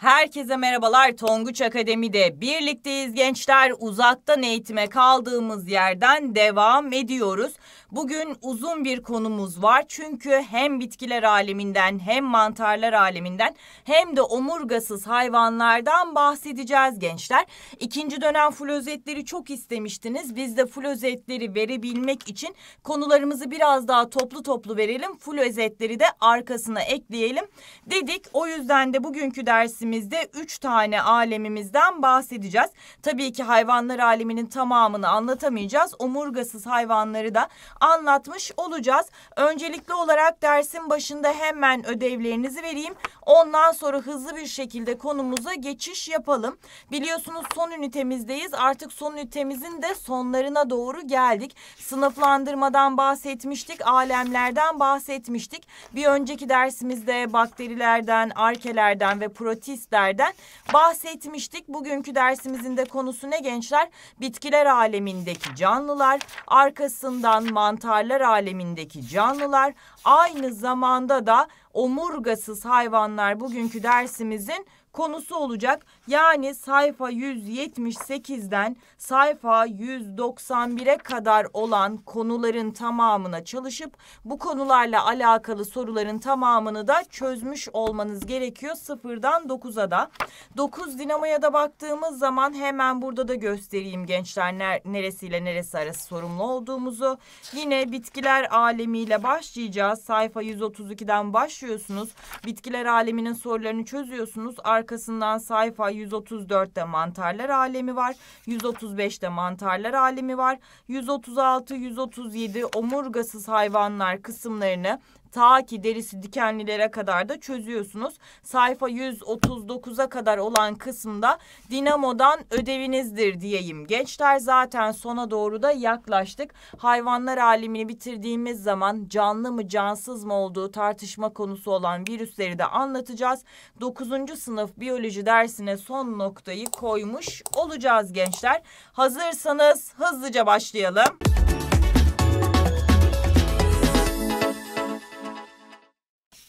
Herkese merhabalar Tonguç Akademi'de birlikteyiz gençler uzaktan eğitime kaldığımız yerden devam ediyoruz. Bugün uzun bir konumuz var çünkü hem bitkiler aleminden hem mantarlar aleminden hem de omurgasız hayvanlardan bahsedeceğiz gençler. İkinci dönem flozetleri çok istemiştiniz biz de flozetleri verebilmek için konularımızı biraz daha toplu toplu verelim flozetleri de arkasına ekleyelim dedik o yüzden de bugünkü dersimiz bölümümüzde üç tane alemimizden bahsedeceğiz. Tabii ki hayvanlar aleminin tamamını anlatamayacağız. Omurgasız hayvanları da anlatmış olacağız. Öncelikli olarak dersin başında hemen ödevlerinizi vereyim. Ondan sonra hızlı bir şekilde konumuza geçiş yapalım. Biliyorsunuz son ünitemizdeyiz. Artık son ünitemizin de sonlarına doğru geldik. Sınıflandırmadan bahsetmiştik, alemlerden bahsetmiştik. Bir önceki dersimizde bakterilerden, arkelerden ve protistlerden bahsetmiştik. Bugünkü dersimizin de konusu ne gençler? Bitkiler alemindeki canlılar, arkasından mantarlar alemindeki canlılar, aynı zamanda da omurgasız hayvanlar bugünkü dersimizin konusu olacak. Yani sayfa 178'den sayfa 191'e kadar olan konuların tamamına çalışıp bu konularla alakalı soruların tamamını da çözmüş olmanız gerekiyor sıfırdan 9'a da. 9 dinamoya da baktığımız zaman hemen burada da göstereyim gençler neresiyle neresi arası sorumlu olduğumuzu. Yine bitkiler alemiyle başlayacağız. Sayfa 132'den başlıyorsunuz. Bitkiler aleminin sorularını çözüyorsunuz. Arkasından sayfa 134'te mantarlar alemi var. 135'te mantarlar alemi var. 136, 137 omurgasız hayvanlar kısımlarını Ta ki derisi dikenlilere kadar da çözüyorsunuz. Sayfa 139'a kadar olan kısımda dinamodan ödevinizdir diyeyim. Gençler zaten sona doğru da yaklaştık. Hayvanlar alemini bitirdiğimiz zaman canlı mı cansız mı olduğu tartışma konusu olan virüsleri de anlatacağız. 9. sınıf biyoloji dersine son noktayı koymuş olacağız gençler. Hazırsanız hızlıca başlayalım.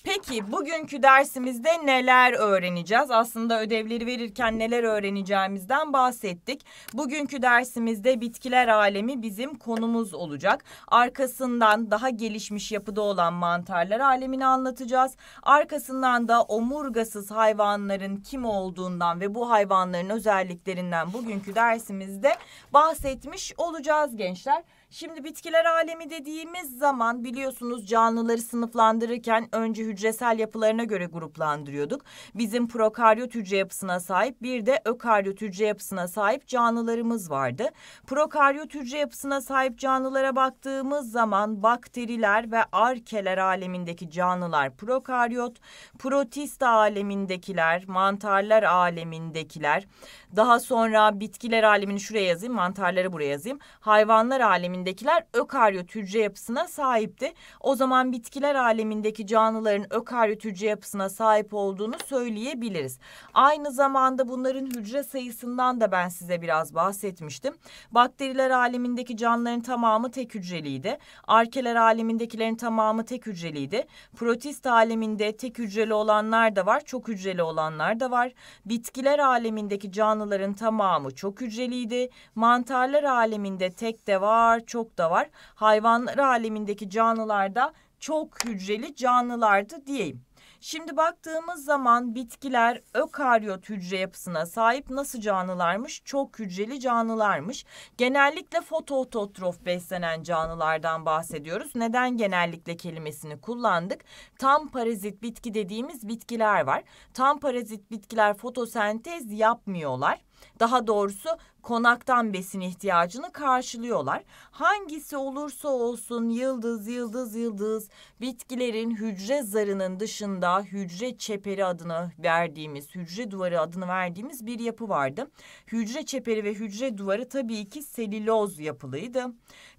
Peki bugünkü dersimizde neler öğreneceğiz? Aslında ödevleri verirken neler öğreneceğimizden bahsettik. Bugünkü dersimizde bitkiler alemi bizim konumuz olacak. Arkasından daha gelişmiş yapıda olan mantarlar alemini anlatacağız. Arkasından da omurgasız hayvanların kim olduğundan ve bu hayvanların özelliklerinden bugünkü dersimizde bahsetmiş olacağız gençler. Şimdi bitkiler alemi dediğimiz zaman biliyorsunuz canlıları sınıflandırırken önce hücresel yapılarına göre gruplandırıyorduk. Bizim prokaryot hücre yapısına sahip bir de ökaryot hücre yapısına sahip canlılarımız vardı. Prokaryot hücre yapısına sahip canlılara baktığımız zaman bakteriler ve arkeler alemindeki canlılar prokaryot, protista alemindekiler, mantarlar alemindekiler, daha sonra bitkiler alemini şuraya yazayım, mantarları buraya yazayım, hayvanlar aleminde dönemindekiler ökaryot hücre yapısına sahipti. O zaman bitkiler alemindeki canlıların ökaryot hücre yapısına sahip olduğunu söyleyebiliriz. Aynı zamanda bunların hücre sayısından da ben size biraz bahsetmiştim. Bakteriler alemindeki canlıların tamamı tek hücreliydi. Arkeler alemindekilerin tamamı tek hücreliydi. Protist aleminde tek hücreli olanlar da var, çok hücreli olanlar da var. Bitkiler alemindeki canlıların tamamı çok hücreliydi. Mantarlar aleminde tek de var, çok da var. Hayvanlar alemindeki canlılarda çok hücreli canlılardı diyeyim. Şimdi baktığımız zaman bitkiler ökaryot hücre yapısına sahip nasıl canlılarmış? Çok hücreli canlılarmış. Genellikle fotototrof beslenen canlılardan bahsediyoruz. Neden genellikle kelimesini kullandık? Tam parazit bitki dediğimiz bitkiler var. Tam parazit bitkiler fotosentez yapmıyorlar daha doğrusu konaktan besin ihtiyacını karşılıyorlar. Hangisi olursa olsun yıldız yıldız yıldız bitkilerin hücre zarının dışında hücre çeperi adını verdiğimiz, hücre duvarı adını verdiğimiz bir yapı vardı. Hücre çeperi ve hücre duvarı tabii ki selüloz yapılıydı.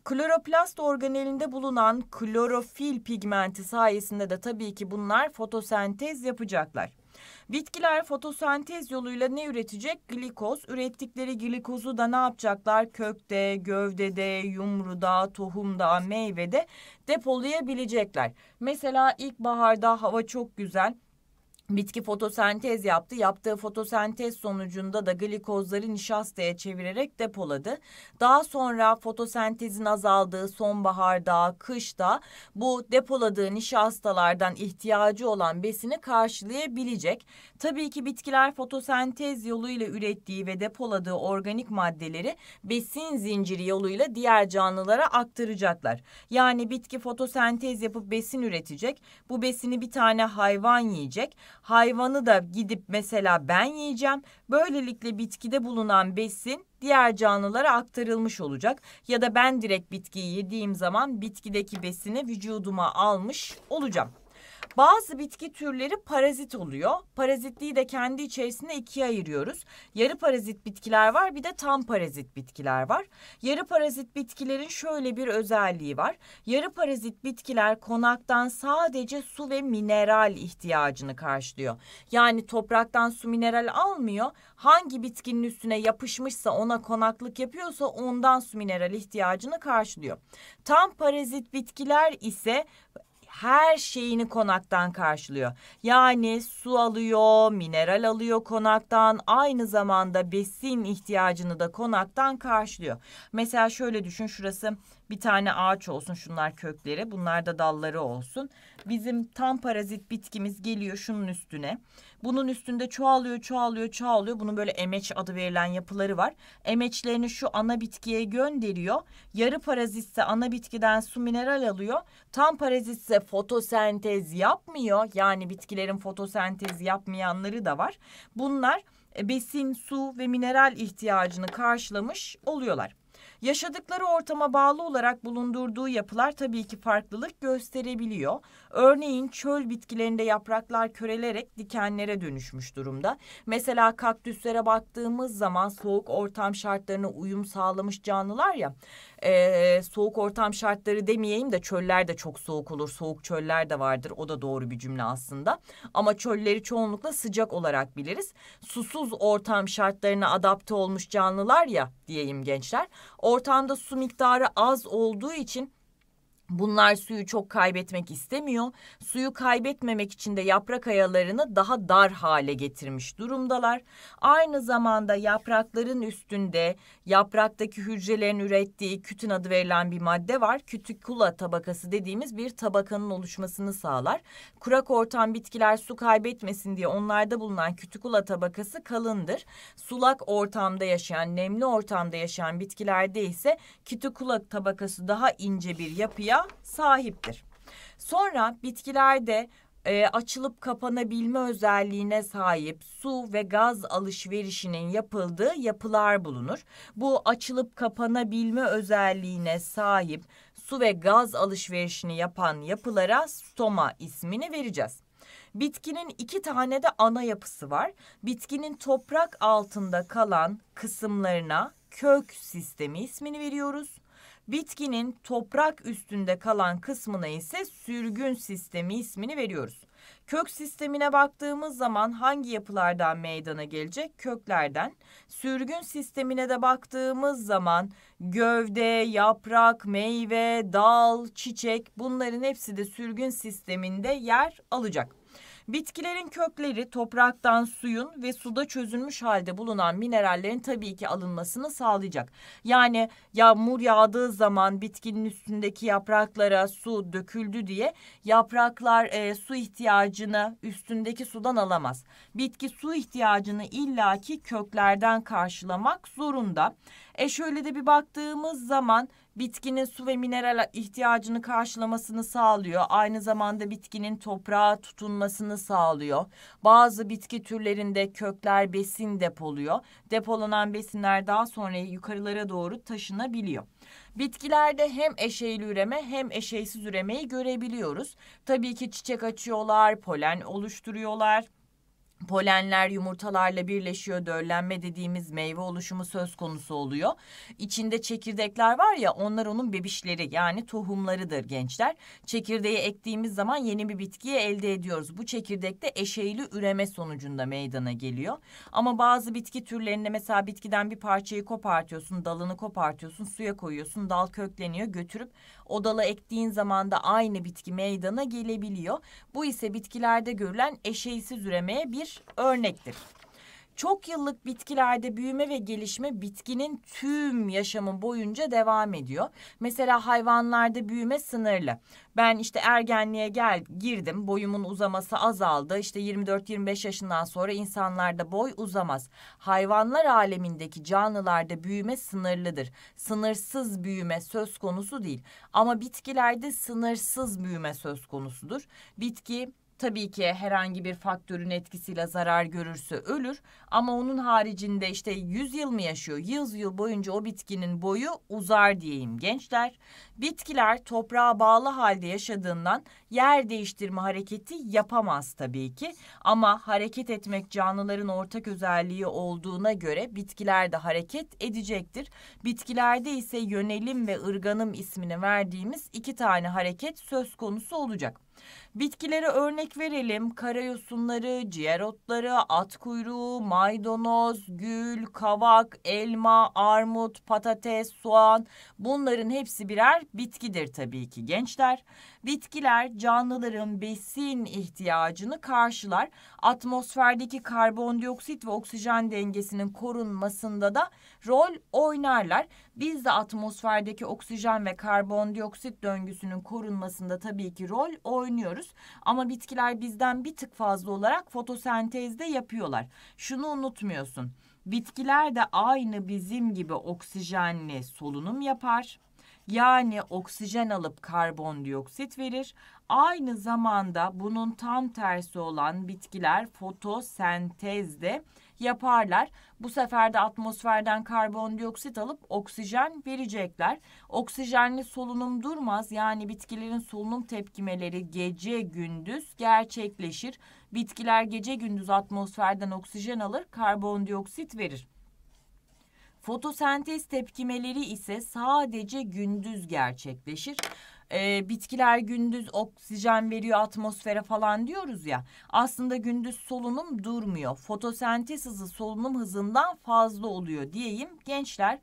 Kloroplast organelinde bulunan klorofil pigmenti sayesinde de tabii ki bunlar fotosentez yapacaklar. Bitkiler fotosentez yoluyla ne üretecek? Glikoz. Ürettikleri glikozu da ne yapacaklar? Kökte, gövdede, yumruda, tohumda, meyvede depolayabilecekler. Mesela ilkbaharda hava çok güzel. Bitki fotosentez yaptı. Yaptığı fotosentez sonucunda da glikozları nişastaya çevirerek depoladı. Daha sonra fotosentezin azaldığı sonbaharda, kışta bu depoladığı nişastalardan ihtiyacı olan besini karşılayabilecek. Tabii ki bitkiler fotosentez yoluyla ürettiği ve depoladığı organik maddeleri besin zinciri yoluyla diğer canlılara aktaracaklar. Yani bitki fotosentez yapıp besin üretecek. Bu besini bir tane hayvan yiyecek. Hayvanı da gidip mesela ben yiyeceğim. Böylelikle bitkide bulunan besin diğer canlılara aktarılmış olacak. Ya da ben direkt bitkiyi yediğim zaman bitkideki besini vücuduma almış olacağım. Bazı bitki türleri parazit oluyor. Parazitliği de kendi içerisinde ikiye ayırıyoruz. Yarı parazit bitkiler var bir de tam parazit bitkiler var. Yarı parazit bitkilerin şöyle bir özelliği var. Yarı parazit bitkiler konaktan sadece su ve mineral ihtiyacını karşılıyor. Yani topraktan su mineral almıyor. Hangi bitkinin üstüne yapışmışsa ona konaklık yapıyorsa ondan su mineral ihtiyacını karşılıyor. Tam parazit bitkiler ise her şeyini konaktan karşılıyor. Yani su alıyor, mineral alıyor konaktan, aynı zamanda besin ihtiyacını da konaktan karşılıyor. Mesela şöyle düşün şurası bir tane ağaç olsun şunlar kökleri bunlar da dalları olsun. Bizim tam parazit bitkimiz geliyor şunun üstüne. Bunun üstünde çoğalıyor çoğalıyor çoğalıyor. Bunun böyle emeç adı verilen yapıları var. Emeçlerini şu ana bitkiye gönderiyor. Yarı parazitse ana bitkiden su mineral alıyor. Tam parazitse fotosentez yapmıyor. Yani bitkilerin fotosentez yapmayanları da var. Bunlar e, besin, su ve mineral ihtiyacını karşılamış oluyorlar. Yaşadıkları ortama bağlı olarak bulundurduğu yapılar tabii ki farklılık gösterebiliyor. Örneğin çöl bitkilerinde yapraklar körelerek dikenlere dönüşmüş durumda. Mesela kaktüslere baktığımız zaman soğuk ortam şartlarına uyum sağlamış canlılar ya. E, soğuk ortam şartları demeyeyim de çöller de çok soğuk olur. Soğuk çöller de vardır. O da doğru bir cümle aslında. Ama çölleri çoğunlukla sıcak olarak biliriz. Susuz ortam şartlarına adapte olmuş canlılar ya diyeyim gençler. O ortamda su miktarı az olduğu için Bunlar suyu çok kaybetmek istemiyor. Suyu kaybetmemek için de yaprak ayalarını daha dar hale getirmiş durumdalar. Aynı zamanda yaprakların üstünde yapraktaki hücrelerin ürettiği kütün adı verilen bir madde var. Kütükula tabakası dediğimiz bir tabakanın oluşmasını sağlar. Kurak ortam bitkiler su kaybetmesin diye onlarda bulunan kütükula tabakası kalındır. Sulak ortamda yaşayan, nemli ortamda yaşayan bitkilerde ise kütükula tabakası daha ince bir yapıya sahiptir. Sonra bitkilerde e, açılıp kapanabilme özelliğine sahip su ve gaz alışverişinin yapıldığı yapılar bulunur. Bu açılıp kapanabilme özelliğine sahip su ve gaz alışverişini yapan yapılara stoma ismini vereceğiz. Bitkinin iki tane de ana yapısı var. Bitkinin toprak altında kalan kısımlarına kök sistemi ismini veriyoruz. Bitkinin toprak üstünde kalan kısmına ise sürgün sistemi ismini veriyoruz. Kök sistemine baktığımız zaman hangi yapılardan meydana gelecek? Köklerden. Sürgün sistemine de baktığımız zaman gövde, yaprak, meyve, dal, çiçek bunların hepsi de sürgün sisteminde yer alacak. Bitkilerin kökleri topraktan, suyun ve suda çözülmüş halde bulunan minerallerin tabii ki alınmasını sağlayacak. Yani yağmur yağdığı zaman bitkinin üstündeki yapraklara su döküldü diye yapraklar e, su ihtiyacını üstündeki sudan alamaz. Bitki su ihtiyacını illaki köklerden karşılamak zorunda. E şöyle de bir baktığımız zaman bitkinin su ve mineral ihtiyacını karşılamasını sağlıyor. Aynı zamanda bitkinin toprağa tutunmasını sağlıyor. Bazı bitki türlerinde kökler besin depoluyor. Depolanan besinler daha sonra yukarılara doğru taşınabiliyor. Bitkilerde hem eşeyli üreme hem eşeysiz üremeyi görebiliyoruz. Tabii ki çiçek açıyorlar, polen oluşturuyorlar polenler yumurtalarla birleşiyor. Döllenme dediğimiz meyve oluşumu söz konusu oluyor. İçinde çekirdekler var ya onlar onun bebişleri yani tohumlarıdır gençler. Çekirdeği ektiğimiz zaman yeni bir bitkiyi elde ediyoruz. Bu çekirdekte eşeğili üreme sonucunda meydana geliyor. Ama bazı bitki türlerinde mesela bitkiden bir parçayı kopartıyorsun, dalını kopartıyorsun, suya koyuyorsun, dal kökleniyor, götürüp Odala ektiğin zaman da aynı bitki meydana gelebiliyor. Bu ise bitkilerde görülen eşeğsiz üremeye bir örnektir. Çok yıllık bitkilerde büyüme ve gelişme bitkinin tüm yaşamı boyunca devam ediyor. Mesela hayvanlarda büyüme sınırlı. Ben işte ergenliğe gel girdim. Boyumun uzaması azaldı. İşte 24-25 yaşından sonra insanlarda boy uzamaz. Hayvanlar alemindeki canlılarda büyüme sınırlıdır. Sınırsız büyüme söz konusu değil. Ama bitkilerde sınırsız büyüme söz konusudur. Bitki Tabii ki herhangi bir faktörün etkisiyle zarar görürse ölür ama onun haricinde işte 100 yıl mı yaşıyor? 100 yıl boyunca o bitkinin boyu uzar diyeyim gençler. Bitkiler toprağa bağlı halde yaşadığından yer değiştirme hareketi yapamaz tabii ki. Ama hareket etmek canlıların ortak özelliği olduğuna göre bitkiler de hareket edecektir. Bitkilerde ise yönelim ve ırganım ismini verdiğimiz iki tane hareket söz konusu olacak. Bitkilere örnek verelim. Karayosunları, ciğer otları, at kuyruğu, maydanoz, gül, kavak, elma, armut, patates, soğan bunların hepsi birer bitkidir tabii ki gençler. Bitkiler canlıların besin ihtiyacını karşılar. Atmosferdeki karbondioksit ve oksijen dengesinin korunmasında da rol oynarlar. Biz de atmosferdeki oksijen ve karbondioksit döngüsünün korunmasında tabii ki rol oynuyoruz görüyoruz. Ama bitkiler bizden bir tık fazla olarak fotosentezde yapıyorlar. Şunu unutmuyorsun. Bitkiler de aynı bizim gibi oksijenli solunum yapar. Yani oksijen alıp karbondioksit verir. Aynı zamanda bunun tam tersi olan bitkiler fotosentezde yaparlar. Bu sefer de atmosferden karbondioksit alıp oksijen verecekler. Oksijenli solunum durmaz yani bitkilerin solunum tepkimeleri gece gündüz gerçekleşir. Bitkiler gece gündüz atmosferden oksijen alır, karbondioksit verir. Fotosentez tepkimeleri ise sadece gündüz gerçekleşir e, bitkiler gündüz oksijen veriyor atmosfere falan diyoruz ya. Aslında gündüz solunum durmuyor. Fotosentez hızı solunum hızından fazla oluyor diyeyim gençler.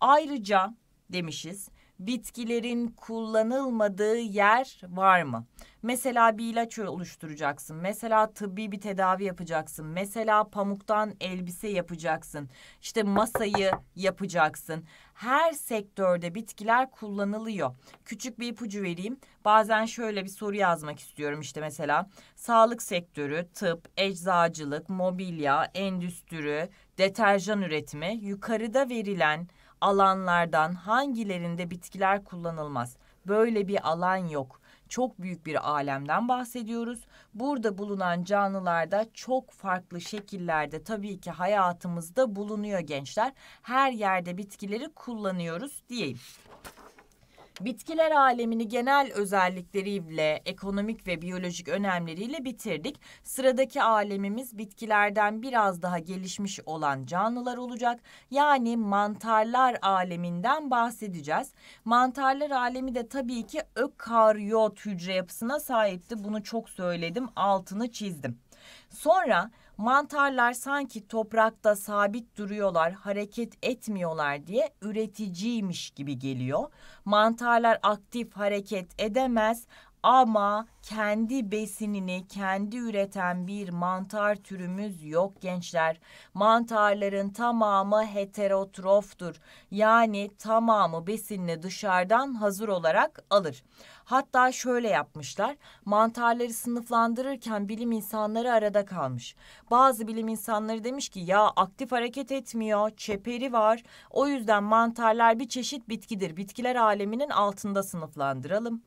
Ayrıca demişiz bitkilerin kullanılmadığı yer var mı? Mesela bir ilaç oluşturacaksın. Mesela tıbbi bir tedavi yapacaksın. Mesela pamuktan elbise yapacaksın. İşte masayı yapacaksın. Her sektörde bitkiler kullanılıyor. Küçük bir ipucu vereyim. Bazen şöyle bir soru yazmak istiyorum işte mesela sağlık sektörü, tıp, eczacılık, mobilya, endüstri, deterjan üretimi yukarıda verilen alanlardan hangilerinde bitkiler kullanılmaz? Böyle bir alan yok. Çok büyük bir alemden bahsediyoruz. Burada bulunan canlılarda çok farklı şekillerde tabii ki hayatımızda bulunuyor gençler. Her yerde bitkileri kullanıyoruz diyeyim. Bitkiler alemini genel özellikleriyle, ekonomik ve biyolojik önemleriyle bitirdik. Sıradaki alemimiz bitkilerden biraz daha gelişmiş olan canlılar olacak. Yani mantarlar aleminden bahsedeceğiz. Mantarlar alemi de tabii ki ökaryot hücre yapısına sahipti. Bunu çok söyledim, altını çizdim. Sonra mantarlar sanki toprakta sabit duruyorlar, hareket etmiyorlar diye üreticiymiş gibi geliyor. Mantarlar aktif hareket edemez ama kendi besinini kendi üreten bir mantar türümüz yok gençler. Mantarların tamamı heterotroftur. Yani tamamı besinini dışarıdan hazır olarak alır. Hatta şöyle yapmışlar. Mantarları sınıflandırırken bilim insanları arada kalmış. Bazı bilim insanları demiş ki ya aktif hareket etmiyor, çeperi var. O yüzden mantarlar bir çeşit bitkidir. Bitkiler aleminin altında sınıflandıralım.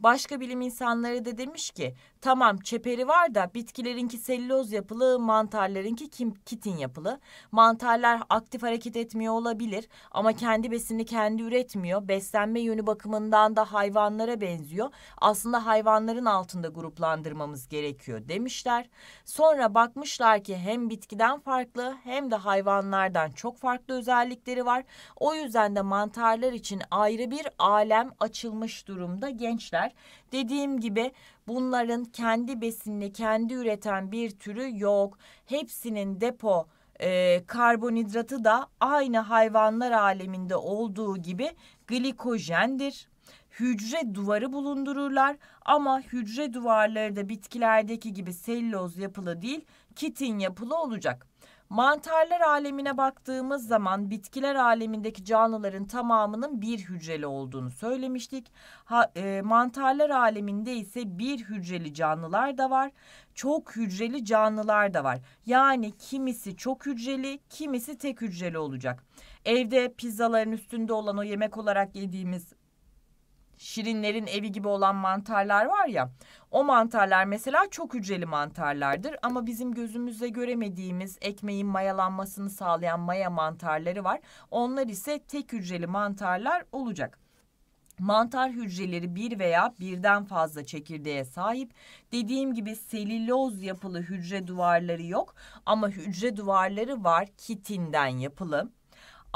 Başka bilim insanları da demiş ki tamam çeperi var da bitkilerinki selüloz yapılı, mantarlarınki kim, kitin yapılı. Mantarlar aktif hareket etmiyor olabilir ama kendi besini kendi üretmiyor. Beslenme yönü bakımından da hayvanlara benziyor. Aslında hayvanların altında gruplandırmamız gerekiyor demişler. Sonra bakmışlar ki hem bitkiden farklı hem de hayvanlardan çok farklı özellikleri var. O yüzden de mantarlar için ayrı bir alem açılmış durumda genç üretmişler. Dediğim gibi bunların kendi besinini kendi üreten bir türü yok. Hepsinin depo e, karbonhidratı da aynı hayvanlar aleminde olduğu gibi glikojendir hücre duvarı bulundururlar ama hücre duvarları da bitkilerdeki gibi selüloz yapılı değil, kitin yapılı olacak. Mantarlar alemine baktığımız zaman bitkiler alemindeki canlıların tamamının bir hücreli olduğunu söylemiştik. Ha, e, mantarlar aleminde ise bir hücreli canlılar da var. Çok hücreli canlılar da var. Yani kimisi çok hücreli, kimisi tek hücreli olacak. Evde pizzaların üstünde olan o yemek olarak yediğimiz şirinlerin evi gibi olan mantarlar var ya. O mantarlar mesela çok hücreli mantarlardır ama bizim gözümüzle göremediğimiz ekmeğin mayalanmasını sağlayan maya mantarları var. Onlar ise tek hücreli mantarlar olacak. Mantar hücreleri bir veya birden fazla çekirdeğe sahip. Dediğim gibi selüloz yapılı hücre duvarları yok ama hücre duvarları var kitinden yapılı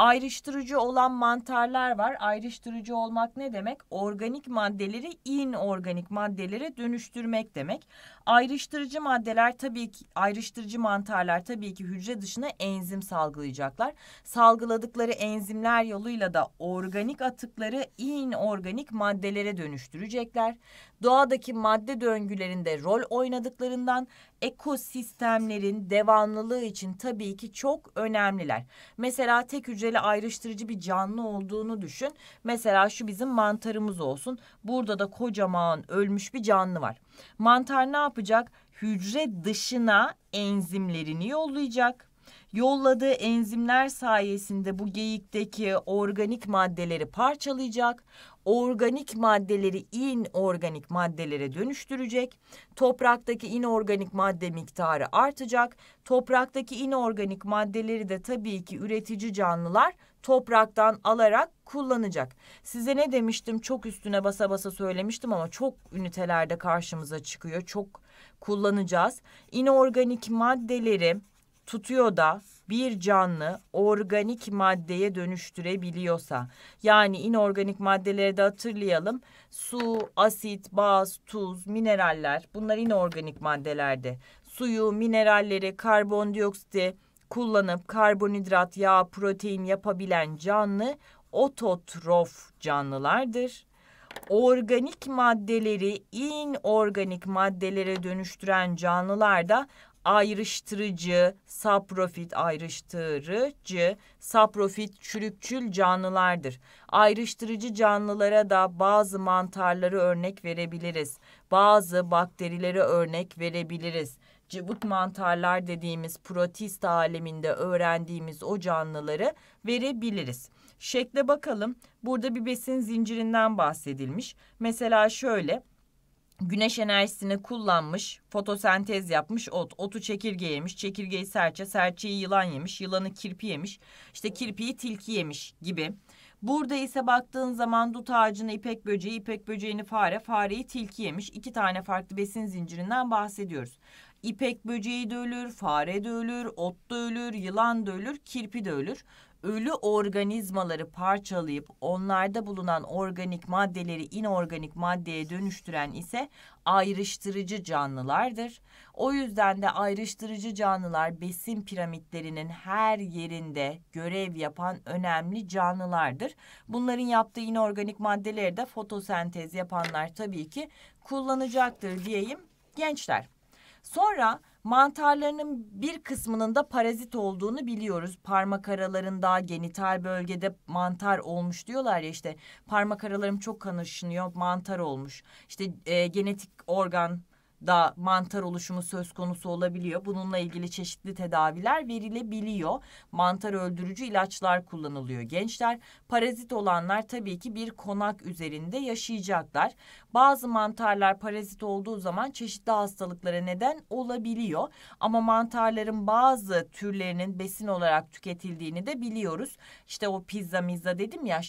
ayrıştırıcı olan mantarlar var. Ayrıştırıcı olmak ne demek? Organik maddeleri inorganik maddelere dönüştürmek demek. Ayrıştırıcı maddeler tabii ki ayrıştırıcı mantarlar tabii ki hücre dışına enzim salgılayacaklar. Salgıladıkları enzimler yoluyla da organik atıkları inorganik maddelere dönüştürecekler doğadaki madde döngülerinde rol oynadıklarından ekosistemlerin devamlılığı için tabii ki çok önemliler. Mesela tek hücreli ayrıştırıcı bir canlı olduğunu düşün. Mesela şu bizim mantarımız olsun. Burada da kocaman ölmüş bir canlı var. Mantar ne yapacak? Hücre dışına enzimlerini yollayacak yolladığı enzimler sayesinde bu geyikteki organik maddeleri parçalayacak organik maddeleri inorganik maddelere dönüştürecek. Topraktaki inorganik madde miktarı artacak. Topraktaki inorganik maddeleri de tabii ki üretici canlılar topraktan alarak kullanacak. Size ne demiştim çok üstüne basa basa söylemiştim ama çok ünitelerde karşımıza çıkıyor. Çok kullanacağız. İnorganik maddeleri tutuyor da bir canlı organik maddeye dönüştürebiliyorsa yani inorganik maddeleri de hatırlayalım. Su, asit, baz, tuz, mineraller bunlar inorganik maddelerdi Suyu, mineralleri, karbondioksiti kullanıp karbonhidrat, yağ, protein yapabilen canlı ototrof canlılardır organik maddeleri inorganik maddelere dönüştüren canlılar da ayrıştırıcı, saprofit ayrıştırıcı, saprofit çürükçül canlılardır. Ayrıştırıcı canlılara da bazı mantarları örnek verebiliriz. Bazı bakterileri örnek verebiliriz. Cıvık mantarlar dediğimiz protist aleminde öğrendiğimiz o canlıları verebiliriz. Şekle bakalım. Burada bir besin zincirinden bahsedilmiş. Mesela şöyle güneş enerjisini kullanmış, fotosentez yapmış ot. Otu çekirge yemiş, çekirgeyi serçe, serçeyi yılan yemiş, yılanı kirpi yemiş, işte kirpiyi tilki yemiş gibi. Burada ise baktığın zaman dut ağacını ipek böceği, ipek böceğini fare, fareyi tilki yemiş. İki tane farklı besin zincirinden bahsediyoruz. İpek böceği de ölür, fare de ölür, ot da ölür, yılan da ölür, kirpi de ölür ölü organizmaları parçalayıp onlarda bulunan organik maddeleri inorganik maddeye dönüştüren ise ayrıştırıcı canlılardır. O yüzden de ayrıştırıcı canlılar besin piramitlerinin her yerinde görev yapan önemli canlılardır. Bunların yaptığı inorganik maddeleri de fotosentez yapanlar tabii ki kullanacaktır diyeyim gençler. Sonra mantarlarının bir kısmının da parazit olduğunu biliyoruz. Parmak aralarında, genital bölgede mantar olmuş diyorlar ya işte parmak aralarım çok kanışınıyor, mantar olmuş. İşte e, genetik organ da mantar oluşumu söz konusu olabiliyor. Bununla ilgili çeşitli tedaviler verilebiliyor. Mantar öldürücü ilaçlar kullanılıyor. Gençler parazit olanlar tabii ki bir konak üzerinde yaşayacaklar. Bazı mantarlar parazit olduğu zaman çeşitli hastalıklara neden olabiliyor. Ama mantarların bazı türlerinin besin olarak tüketildiğini de biliyoruz. İşte o pizza mizza dedim ya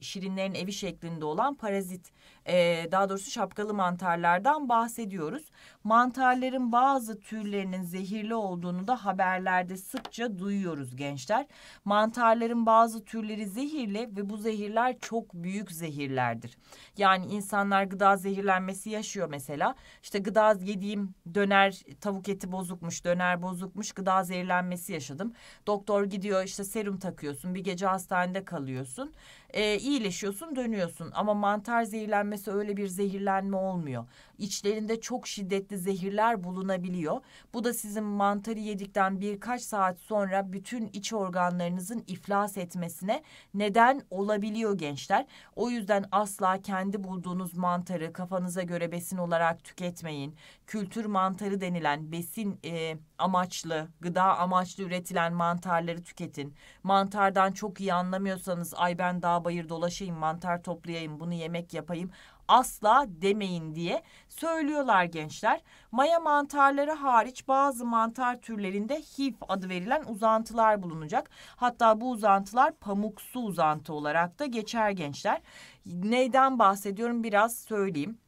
şirinlerin evi şeklinde olan parazit e, daha doğrusu şapkalı mantarlardan bahsediyoruz. Mantarların bazı türlerinin zehirli olduğunu da haberlerde sıkça duyuyoruz gençler. Mantarların bazı türleri zehirli ve bu zehirler çok büyük zehirlerdir. Yani insanlar gıda zehirlenmesi yaşıyor mesela. İşte gıda yediğim döner tavuk eti bozukmuş, döner bozukmuş, gıda zehirlenmesi yaşadım. Doktor gidiyor işte serum takıyorsun, bir gece hastanede kalıyorsun e, iyileşiyorsun dönüyorsun. Ama mantar zehirlenmesi öyle bir zehirlenme olmuyor. İçlerinde çok şiddetli zehirler bulunabiliyor. Bu da sizin mantarı yedikten birkaç saat sonra bütün iç organlarınızın iflas etmesine neden olabiliyor gençler. O yüzden asla kendi bulduğunuz mantarı kafanıza göre besin olarak tüketmeyin kültür mantarı denilen besin e, amaçlı, gıda amaçlı üretilen mantarları tüketin. Mantardan çok iyi anlamıyorsanız ay ben dağ bayır dolaşayım, mantar toplayayım, bunu yemek yapayım asla demeyin diye söylüyorlar gençler. Maya mantarları hariç bazı mantar türlerinde hif adı verilen uzantılar bulunacak. Hatta bu uzantılar pamuksu uzantı olarak da geçer gençler. Neyden bahsediyorum biraz söyleyeyim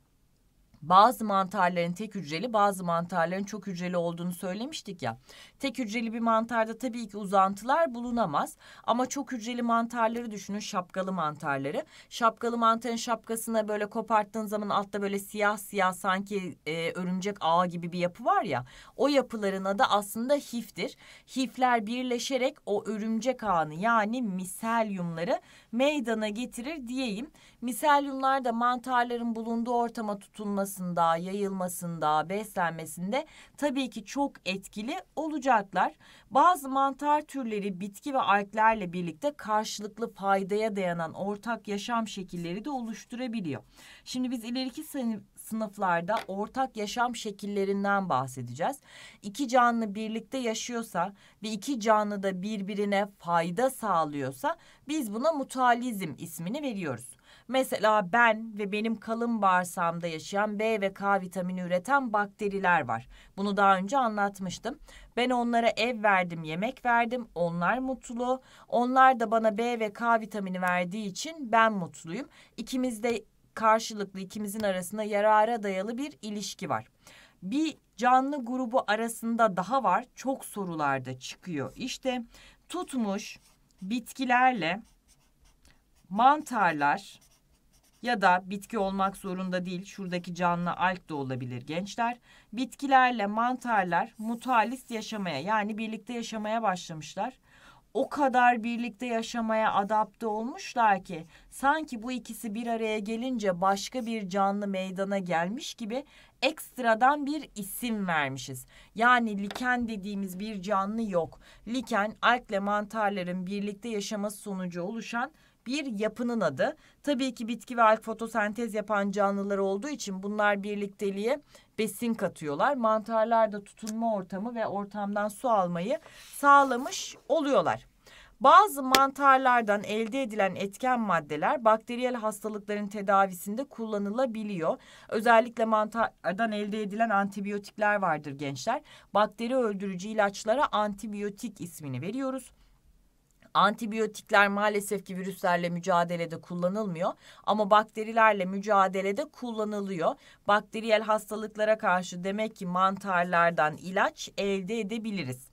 bazı mantarların tek hücreli bazı mantarların çok hücreli olduğunu söylemiştik ya. Tek hücreli bir mantarda tabii ki uzantılar bulunamaz ama çok hücreli mantarları düşünün şapkalı mantarları. Şapkalı mantarın şapkasına böyle koparttığın zaman altta böyle siyah siyah sanki e, örümcek ağı gibi bir yapı var ya. O yapıların adı aslında hiftir. Hifler birleşerek o örümcek ağını yani miselyumları meydana getirir diyeyim. Miselyumlar da mantarların bulunduğu ortama tutulması korunmasında, yayılmasında, beslenmesinde tabii ki çok etkili olacaklar. Bazı mantar türleri bitki ve alglerle birlikte karşılıklı faydaya dayanan ortak yaşam şekilleri de oluşturabiliyor. Şimdi biz ileriki sınıflarda ortak yaşam şekillerinden bahsedeceğiz. İki canlı birlikte yaşıyorsa ve iki canlı da birbirine fayda sağlıyorsa biz buna mutualizm ismini veriyoruz. Mesela ben ve benim kalın bağırsamda yaşayan B ve K vitamini üreten bakteriler var. Bunu daha önce anlatmıştım. Ben onlara ev verdim, yemek verdim. Onlar mutlu. Onlar da bana B ve K vitamini verdiği için ben mutluyum. İkimiz de karşılıklı ikimizin arasında yarara dayalı bir ilişki var. Bir canlı grubu arasında daha var. Çok sorularda çıkıyor. İşte tutmuş bitkilerle mantarlar ya da bitki olmak zorunda değil şuradaki canlı alg da olabilir gençler. Bitkilerle mantarlar mutualist yaşamaya yani birlikte yaşamaya başlamışlar. O kadar birlikte yaşamaya adapte olmuşlar ki sanki bu ikisi bir araya gelince başka bir canlı meydana gelmiş gibi ekstradan bir isim vermişiz. Yani liken dediğimiz bir canlı yok. Liken alkle mantarların birlikte yaşaması sonucu oluşan bir yapının adı. Tabii ki bitki ve alg fotosentez yapan canlılar olduğu için bunlar birlikteliğe besin katıyorlar. Mantarlar da tutunma ortamı ve ortamdan su almayı sağlamış oluyorlar. Bazı mantarlardan elde edilen etken maddeler bakteriyel hastalıkların tedavisinde kullanılabiliyor. Özellikle mantardan elde edilen antibiyotikler vardır gençler. Bakteri öldürücü ilaçlara antibiyotik ismini veriyoruz. Antibiyotikler maalesef ki virüslerle mücadelede kullanılmıyor ama bakterilerle mücadelede kullanılıyor. Bakteriyel hastalıklara karşı demek ki mantarlardan ilaç elde edebiliriz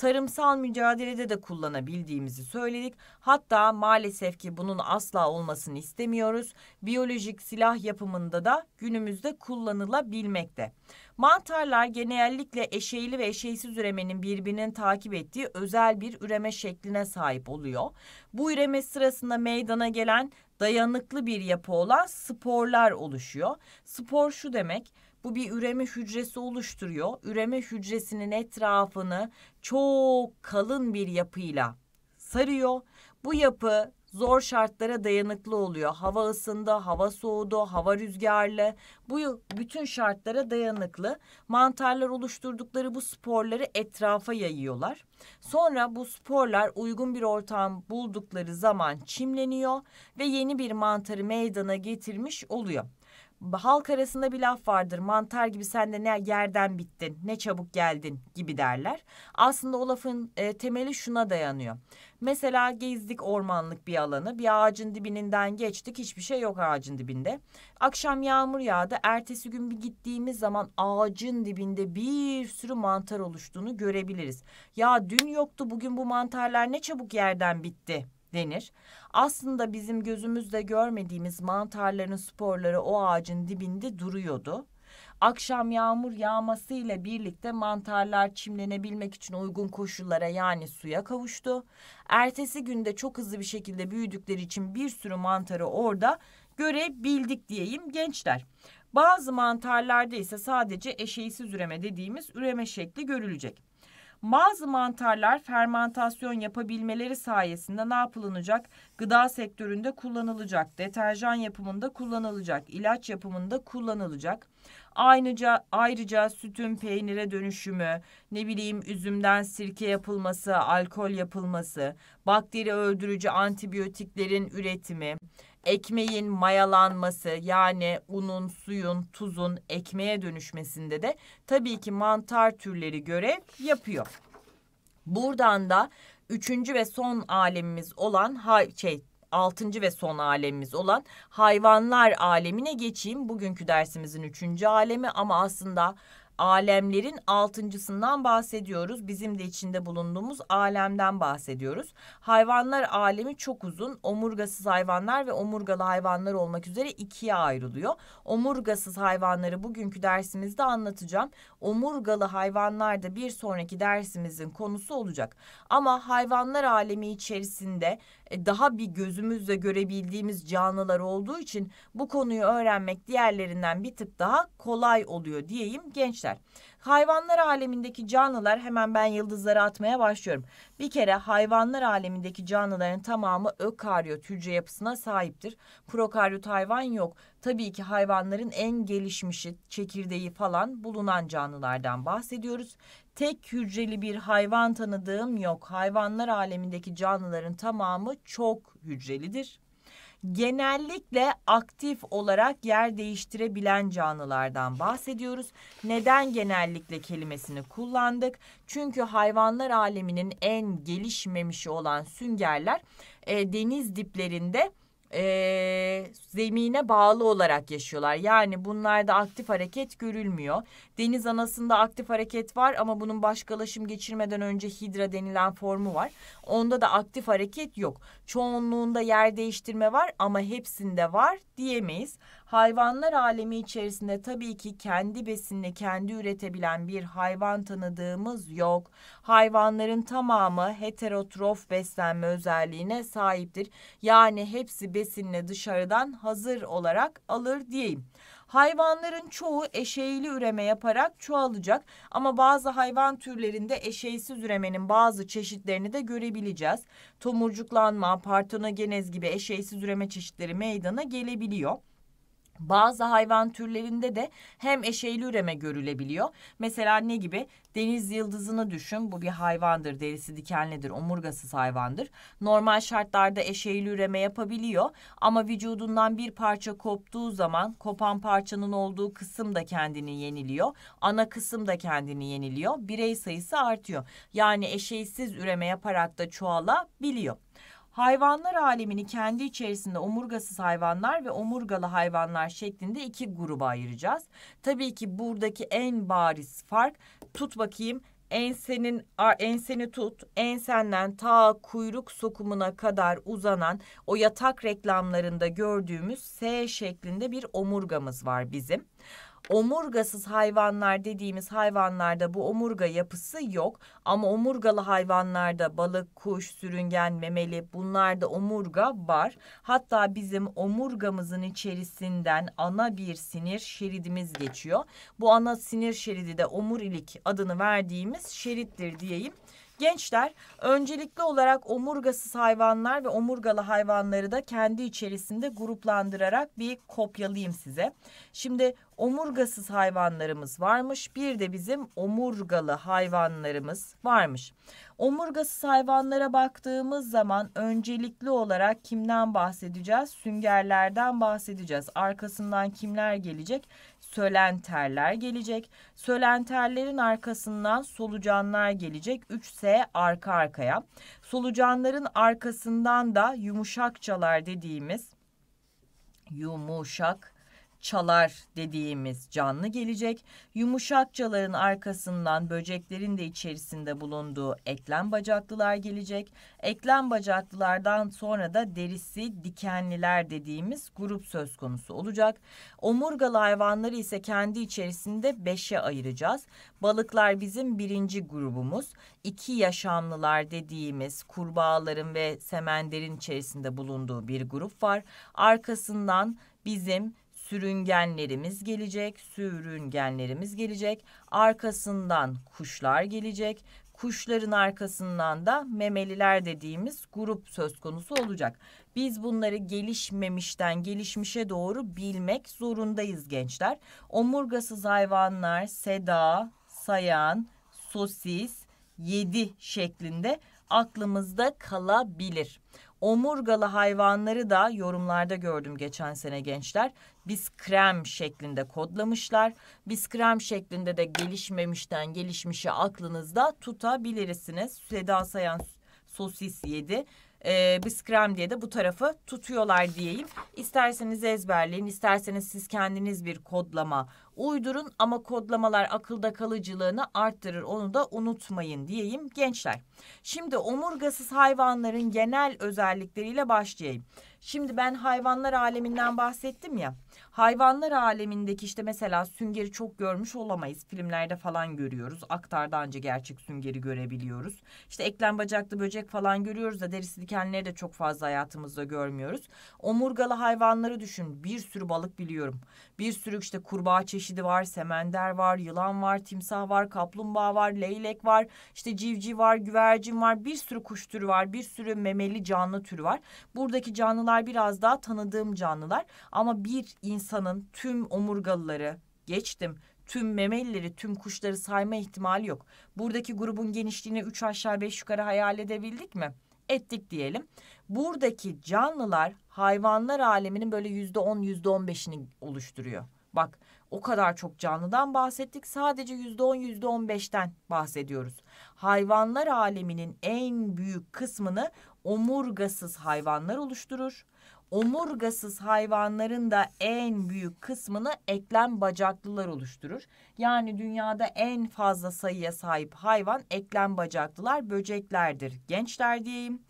tarımsal mücadelede de kullanabildiğimizi söyledik. Hatta maalesef ki bunun asla olmasını istemiyoruz. Biyolojik silah yapımında da günümüzde kullanılabilmekte. Mantarlar genellikle eşeğli ve eşeğsiz üremenin birbirinin takip ettiği özel bir üreme şekline sahip oluyor. Bu üreme sırasında meydana gelen dayanıklı bir yapı olan sporlar oluşuyor. Spor şu demek bu bir üreme hücresi oluşturuyor. Üreme hücresinin etrafını çok kalın bir yapıyla sarıyor. Bu yapı zor şartlara dayanıklı oluyor. Hava ısındı, hava soğudu, hava rüzgarlı. Bu bütün şartlara dayanıklı. Mantarlar oluşturdukları bu sporları etrafa yayıyorlar. Sonra bu sporlar uygun bir ortam buldukları zaman çimleniyor ve yeni bir mantarı meydana getirmiş oluyor halk arasında bir laf vardır. Mantar gibi sen de ne yerden bittin, ne çabuk geldin gibi derler. Aslında o lafın e, temeli şuna dayanıyor. Mesela gezdik ormanlık bir alanı. Bir ağacın dibinden geçtik. Hiçbir şey yok ağacın dibinde. Akşam yağmur yağdı. Ertesi gün bir gittiğimiz zaman ağacın dibinde bir sürü mantar oluştuğunu görebiliriz. Ya dün yoktu bugün bu mantarlar ne çabuk yerden bitti denir. Aslında bizim gözümüzde görmediğimiz mantarların sporları o ağacın dibinde duruyordu. Akşam yağmur yağması ile birlikte mantarlar çimlenebilmek için uygun koşullara yani suya kavuştu. Ertesi günde çok hızlı bir şekilde büyüdükleri için bir sürü mantarı orada görebildik diyeyim gençler. Bazı mantarlarda ise sadece eşeğsiz üreme dediğimiz üreme şekli görülecek. Bazı mantarlar fermentasyon yapabilmeleri sayesinde ne yapılacak? Gıda sektöründe kullanılacak, deterjan yapımında kullanılacak, ilaç yapımında kullanılacak. Ayrıca, ayrıca sütün peynire dönüşümü, ne bileyim üzümden sirke yapılması, alkol yapılması, bakteri öldürücü antibiyotiklerin üretimi, ekmeğin mayalanması yani unun, suyun, tuzun ekmeğe dönüşmesinde de tabii ki mantar türleri görev yapıyor. Buradan da üçüncü ve son alemimiz olan şey altıncı ve son alemimiz olan hayvanlar alemine geçeyim. Bugünkü dersimizin üçüncü alemi ama aslında alemlerin altıncısından bahsediyoruz. Bizim de içinde bulunduğumuz alemden bahsediyoruz. Hayvanlar alemi çok uzun. Omurgasız hayvanlar ve omurgalı hayvanlar olmak üzere ikiye ayrılıyor. Omurgasız hayvanları bugünkü dersimizde anlatacağım. Omurgalı hayvanlar da bir sonraki dersimizin konusu olacak. Ama hayvanlar alemi içerisinde e, daha bir gözümüzle görebildiğimiz canlılar olduğu için bu konuyu öğrenmek diğerlerinden bir tık daha kolay oluyor diyeyim gençler arkadaşlar. Hayvanlar alemindeki canlılar hemen ben yıldızları atmaya başlıyorum. Bir kere hayvanlar alemindeki canlıların tamamı ökaryot hücre yapısına sahiptir. Prokaryot hayvan yok. Tabii ki hayvanların en gelişmişi, çekirdeği falan bulunan canlılardan bahsediyoruz. Tek hücreli bir hayvan tanıdığım yok. Hayvanlar alemindeki canlıların tamamı çok hücrelidir genellikle aktif olarak yer değiştirebilen canlılardan bahsediyoruz. Neden genellikle kelimesini kullandık? Çünkü hayvanlar aleminin en gelişmemişi olan süngerler e, deniz diplerinde e, zemine bağlı olarak yaşıyorlar. Yani bunlarda aktif hareket görülmüyor. Deniz anasında aktif hareket var ama bunun başkalaşım geçirmeden önce hidra denilen formu var. Onda da aktif hareket yok. Çoğunluğunda yer değiştirme var ama hepsinde var diyemeyiz. Hayvanlar alemi içerisinde tabii ki kendi besinini kendi üretebilen bir hayvan tanıdığımız yok. Hayvanların tamamı heterotrof beslenme özelliğine sahiptir. Yani hepsi besinini dışarıdan hazır olarak alır diyeyim. Hayvanların çoğu eşeğli üreme yaparak çoğalacak ama bazı hayvan türlerinde eşeğsiz üremenin bazı çeşitlerini de görebileceğiz. Tomurcuklanma, partenogenez gibi eşeğsiz üreme çeşitleri meydana gelebiliyor. Bazı hayvan türlerinde de hem eşeyli üreme görülebiliyor. Mesela ne gibi? Deniz yıldızını düşün. Bu bir hayvandır. Derisi dikenlidir. Omurgasız hayvandır. Normal şartlarda eşeyli üreme yapabiliyor. Ama vücudundan bir parça koptuğu zaman kopan parçanın olduğu kısım da kendini yeniliyor. Ana kısım da kendini yeniliyor. Birey sayısı artıyor. Yani eşeysiz üreme yaparak da çoğalabiliyor. Hayvanlar alemini kendi içerisinde omurgasız hayvanlar ve omurgalı hayvanlar şeklinde iki gruba ayıracağız. Tabii ki buradaki en bariz fark tut bakayım ensenin enseni tut, ensenden ta kuyruk sokumuna kadar uzanan o yatak reklamlarında gördüğümüz S şeklinde bir omurgamız var bizim omurgasız hayvanlar dediğimiz hayvanlarda bu omurga yapısı yok. Ama omurgalı hayvanlarda balık, kuş, sürüngen, memeli bunlarda omurga var. Hatta bizim omurgamızın içerisinden ana bir sinir şeridimiz geçiyor. Bu ana sinir şeridi de omurilik adını verdiğimiz şerittir diyeyim. Gençler öncelikli olarak omurgasız hayvanlar ve omurgalı hayvanları da kendi içerisinde gruplandırarak bir kopyalayayım size. Şimdi omurgasız hayvanlarımız varmış bir de bizim omurgalı hayvanlarımız varmış. Omurgasız hayvanlara baktığımız zaman öncelikli olarak kimden bahsedeceğiz? Süngerlerden bahsedeceğiz. Arkasından kimler gelecek? Sölenterler gelecek. Sölenterlerin arkasından solucanlar gelecek. 3S arka arkaya. Solucanların arkasından da yumuşakçalar dediğimiz yumuşak çalar dediğimiz canlı gelecek. Yumuşakçaların arkasından böceklerin de içerisinde bulunduğu eklem bacaklılar gelecek. Eklem bacaklılardan sonra da derisi dikenliler dediğimiz grup söz konusu olacak. Omurgalı hayvanları ise kendi içerisinde beşe ayıracağız. Balıklar bizim birinci grubumuz. İki yaşamlılar dediğimiz kurbağaların ve semenderin içerisinde bulunduğu bir grup var. Arkasından bizim sürüngenlerimiz gelecek, sürüngenlerimiz gelecek. Arkasından kuşlar gelecek. Kuşların arkasından da memeliler dediğimiz grup söz konusu olacak. Biz bunları gelişmemişten gelişmişe doğru bilmek zorundayız gençler. Omurgasız hayvanlar seda, sayan, sosis, yedi şeklinde aklımızda kalabilir. Omurgalı hayvanları da yorumlarda gördüm geçen sene gençler. Biz krem şeklinde kodlamışlar. Biz krem şeklinde de gelişmemişten gelişmişi aklınızda tutabilirsiniz. Seda Sayan sosis yedi. Ee, biz krem diye de bu tarafı tutuyorlar diyeyim. İsterseniz ezberleyin, isterseniz siz kendiniz bir kodlama uydurun ama kodlamalar akılda kalıcılığını arttırır. Onu da unutmayın diyeyim gençler. Şimdi omurgasız hayvanların genel özellikleriyle başlayayım. Şimdi ben hayvanlar aleminden bahsettim ya. Hayvanlar alemindeki işte mesela süngeri çok görmüş olamayız. Filmlerde falan görüyoruz. Aktarda anca gerçek süngeri görebiliyoruz. İşte eklem bacaklı böcek falan görüyoruz da derisi dikenleri de çok fazla hayatımızda görmüyoruz. Omurgalı hayvanları düşün. Bir sürü balık biliyorum. Bir sürü işte kurbağa çeşidi var, semender var, yılan var, timsah var, kaplumbağa var, leylek var, işte civciv var, güvercin var. Bir sürü kuş türü var, bir sürü memeli canlı türü var. Buradaki canlılar biraz daha tanıdığım canlılar ama bir insanın tüm omurgalıları geçtim. Tüm memelileri, tüm kuşları sayma ihtimali yok. Buradaki grubun genişliğini üç aşağı beş yukarı hayal edebildik mi? Ettik diyelim. Buradaki canlılar hayvanlar aleminin böyle yüzde on, yüzde on beşini oluşturuyor. Bak o kadar çok canlıdan bahsettik. Sadece yüzde on, yüzde on beşten bahsediyoruz. Hayvanlar aleminin en büyük kısmını omurgasız hayvanlar oluşturur omurgasız hayvanların da en büyük kısmını eklem bacaklılar oluşturur. Yani dünyada en fazla sayıya sahip hayvan eklem bacaklılar böceklerdir. Gençler diyeyim.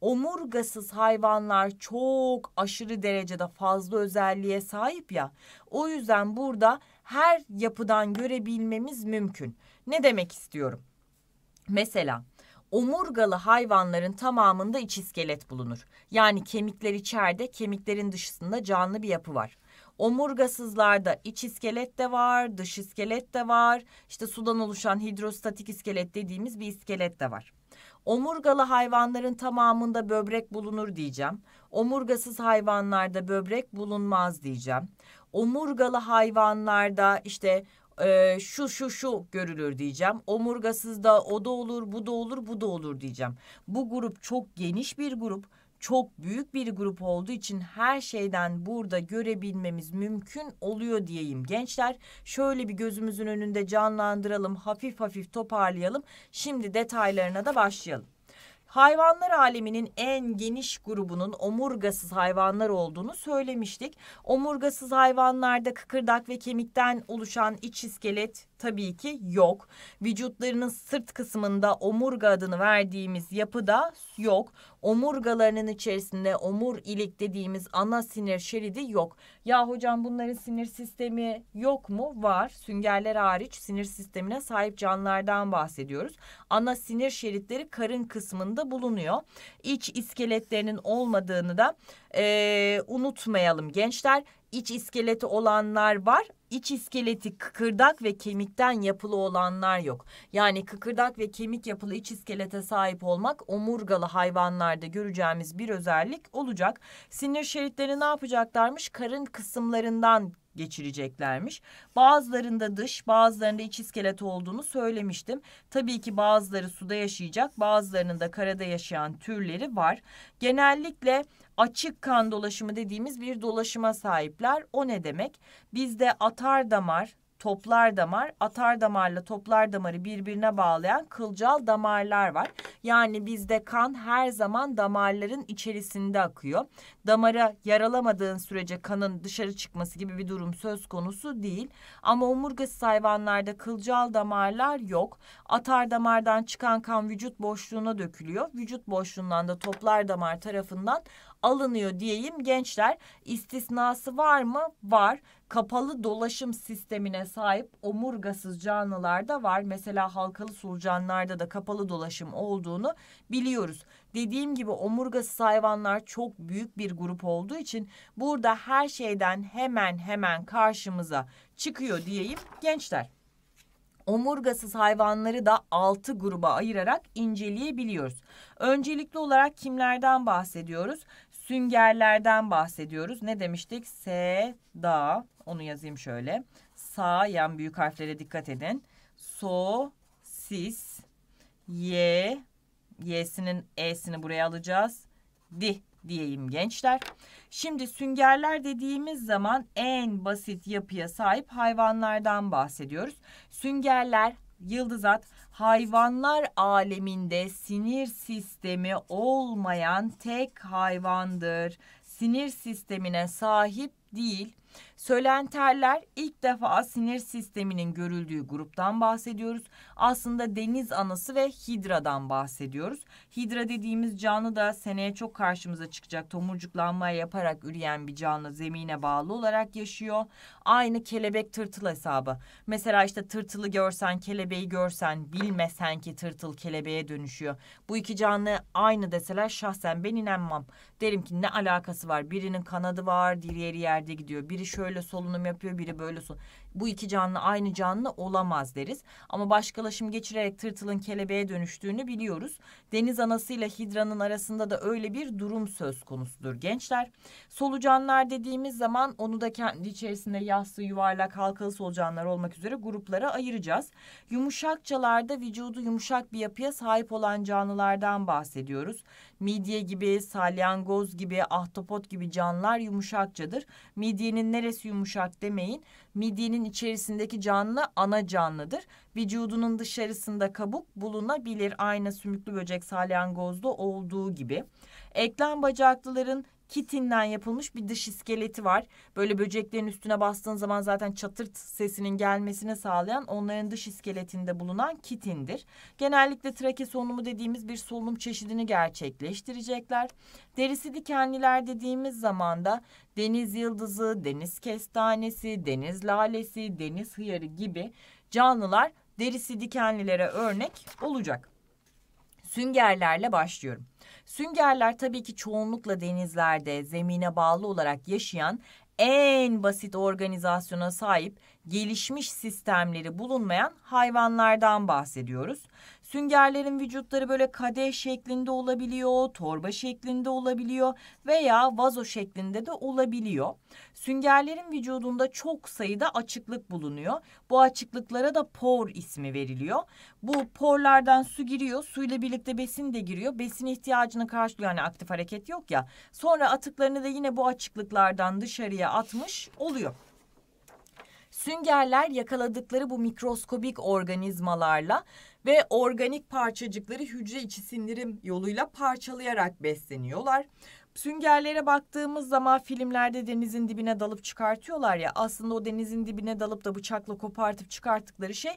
Omurgasız hayvanlar çok aşırı derecede fazla özelliğe sahip ya. O yüzden burada her yapıdan görebilmemiz mümkün. Ne demek istiyorum? Mesela omurgalı hayvanların tamamında iç iskelet bulunur. Yani kemikler içeride, kemiklerin dışısında canlı bir yapı var. Omurgasızlarda iç iskelet de var, dış iskelet de var. İşte sudan oluşan hidrostatik iskelet dediğimiz bir iskelet de var. Omurgalı hayvanların tamamında böbrek bulunur diyeceğim. Omurgasız hayvanlarda böbrek bulunmaz diyeceğim. Omurgalı hayvanlarda işte e, şu şu şu görülür diyeceğim. omurgasız da o da olur, bu da olur, bu da olur diyeceğim. Bu grup çok geniş bir grup, çok büyük bir grup olduğu için her şeyden burada görebilmemiz mümkün oluyor diyeyim. Gençler şöyle bir gözümüzün önünde canlandıralım, hafif hafif toparlayalım. Şimdi detaylarına da başlayalım hayvanlar aleminin en geniş grubunun omurgasız hayvanlar olduğunu söylemiştik. Omurgasız hayvanlarda kıkırdak ve kemikten oluşan iç iskelet tabii ki yok. Vücutlarının sırt kısmında omurga adını verdiğimiz yapıda yok omurgalarının içerisinde omur ilik dediğimiz ana sinir şeridi yok. Ya hocam bunların sinir sistemi yok mu? Var. Süngerler hariç sinir sistemine sahip canlılardan bahsediyoruz. Ana sinir şeritleri karın kısmında bulunuyor. İç iskeletlerinin olmadığını da e, unutmayalım gençler. İç iskeleti olanlar var iç iskeleti kıkırdak ve kemikten yapılı olanlar yok. Yani kıkırdak ve kemik yapılı iç iskelete sahip olmak omurgalı hayvanlarda göreceğimiz bir özellik olacak. Sinir şeritleri ne yapacaklarmış? Karın kısımlarından geçireceklermiş. Bazılarında dış, bazılarında iç iskelet olduğunu söylemiştim. Tabii ki bazıları suda yaşayacak, bazılarının da karada yaşayan türleri var. Genellikle açık kan dolaşımı dediğimiz bir dolaşıma sahipler. O ne demek? Bizde atar damar, toplar damar, atar damarla toplar damarı birbirine bağlayan kılcal damarlar var. Yani bizde kan her zaman damarların içerisinde akıyor. Damara yaralamadığın sürece kanın dışarı çıkması gibi bir durum söz konusu değil. Ama omurgasız hayvanlarda kılcal damarlar yok. Atar damardan çıkan kan vücut boşluğuna dökülüyor. Vücut boşluğundan da toplar damar tarafından alınıyor diyeyim gençler. İstisnası var mı? Var. Kapalı dolaşım sistemine sahip omurgasız canlılarda var. Mesela halkalı solucanlarda da kapalı dolaşım olduğunu biliyoruz. Dediğim gibi omurgasız hayvanlar çok büyük bir grup olduğu için burada her şeyden hemen hemen karşımıza çıkıyor diyeyim gençler omurgasız hayvanları da 6 gruba ayırarak inceleyebiliyoruz. Öncelikli olarak kimlerden bahsediyoruz? süngerlerden bahsediyoruz. Ne demiştik? S, da, onu yazayım şöyle. Sağ yan büyük harflere dikkat edin. So, sis, ye, y'sinin e'sini buraya alacağız. Di diyeyim gençler. Şimdi süngerler dediğimiz zaman en basit yapıya sahip hayvanlardan bahsediyoruz. Süngerler yıldızat hayvanlar aleminde sinir sistemi olmayan tek hayvandır. Sinir sistemine sahip değil. Sölenterler ilk defa sinir sisteminin görüldüğü gruptan bahsediyoruz. Aslında deniz anası ve hidradan bahsediyoruz. Hidra dediğimiz canlı da seneye çok karşımıza çıkacak. Tomurcuklanma yaparak üreyen bir canlı zemine bağlı olarak yaşıyor. Aynı kelebek tırtıl hesabı. Mesela işte tırtılı görsen, kelebeği görsen, bilmesen ki tırtıl kelebeğe dönüşüyor. Bu iki canlı aynı deseler şahsen ben inanmam. Derim ki ne alakası var? Birinin kanadı var, diğeri yerde gidiyor. Biri şöyle solunum yapıyor, biri böyle solunum bu iki canlı aynı canlı olamaz deriz. Ama başkalaşım geçirerek tırtılın kelebeğe dönüştüğünü biliyoruz. Deniz anasıyla hidranın arasında da öyle bir durum söz konusudur gençler. Solucanlar dediğimiz zaman onu da kendi içerisinde yassı, yuvarlak, halkalı solucanlar olmak üzere gruplara ayıracağız. Yumuşakçalarda vücudu yumuşak bir yapıya sahip olan canlılardan bahsediyoruz. Midye gibi, salyangoz gibi, ahtapot gibi canlılar yumuşakçadır. Midyenin neresi yumuşak demeyin. Midyenin içerisindeki canlı ana canlıdır. Vücudunun dışarısında kabuk bulunabilir. Aynı sümüklü böcek salyangozda olduğu gibi. Eklem bacaklıların kitinden yapılmış bir dış iskeleti var. Böyle böceklerin üstüne bastığın zaman zaten çatırt sesinin gelmesine sağlayan onların dış iskeletinde bulunan kitindir. Genellikle trake solunumu dediğimiz bir solunum çeşidini gerçekleştirecekler. Derisi dikenliler dediğimiz zaman da deniz yıldızı, deniz kestanesi, deniz lalesi, deniz hıyarı gibi canlılar derisi dikenlilere örnek olacak. Süngerlerle başlıyorum. Süngerler tabii ki çoğunlukla denizlerde zemine bağlı olarak yaşayan en basit organizasyona sahip gelişmiş sistemleri bulunmayan hayvanlardan bahsediyoruz. Süngerlerin vücutları böyle kadeh şeklinde olabiliyor, torba şeklinde olabiliyor veya vazo şeklinde de olabiliyor. Süngerlerin vücudunda çok sayıda açıklık bulunuyor. Bu açıklıklara da por ismi veriliyor. Bu porlardan su giriyor, suyla birlikte besin de giriyor. Besin ihtiyacını karşılıyor yani aktif hareket yok ya. Sonra atıklarını da yine bu açıklıklardan dışarıya atmış oluyor. Süngerler yakaladıkları bu mikroskobik organizmalarla ve organik parçacıkları hücre içi sindirim yoluyla parçalayarak besleniyorlar. Süngerlere baktığımız zaman filmlerde denizin dibine dalıp çıkartıyorlar ya aslında o denizin dibine dalıp da bıçakla kopartıp çıkarttıkları şey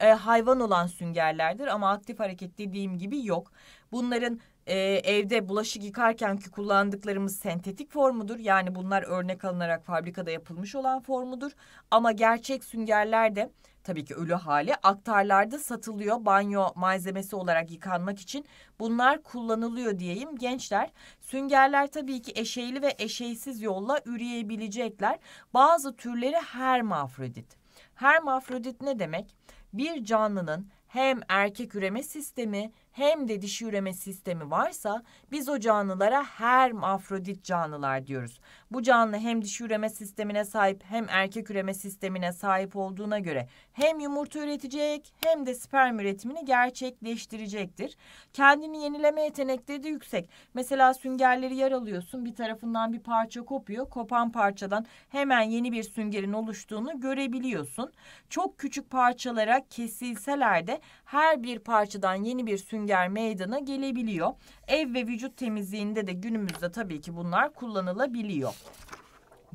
e, hayvan olan süngerlerdir ama aktif hareket dediğim gibi yok. Bunların e, evde bulaşık yıkarken ki kullandıklarımız sentetik formudur. Yani bunlar örnek alınarak fabrikada yapılmış olan formudur. Ama gerçek süngerler de tabii ki ölü hali aktarlarda satılıyor banyo malzemesi olarak yıkanmak için. Bunlar kullanılıyor diyeyim gençler. Süngerler tabii ki eşeyli ve eşeysiz yolla üreyebilecekler. Bazı türleri hermafrodit. Hermafrodit ne demek? Bir canlının hem erkek üreme sistemi hem de dişi üreme sistemi varsa biz o canlılara hermafrodit canlılar diyoruz. Bu canlı hem dişi üreme sistemine sahip hem erkek üreme sistemine sahip olduğuna göre hem yumurta üretecek hem de sperm üretimini gerçekleştirecektir. Kendini yenileme yetenekleri de yüksek. Mesela süngerleri yaralıyorsun bir tarafından bir parça kopuyor. Kopan parçadan hemen yeni bir süngerin oluştuğunu görebiliyorsun. Çok küçük parçalara kesilseler de her bir parçadan yeni bir sünger sünger meydana gelebiliyor. Ev ve vücut temizliğinde de günümüzde tabii ki bunlar kullanılabiliyor.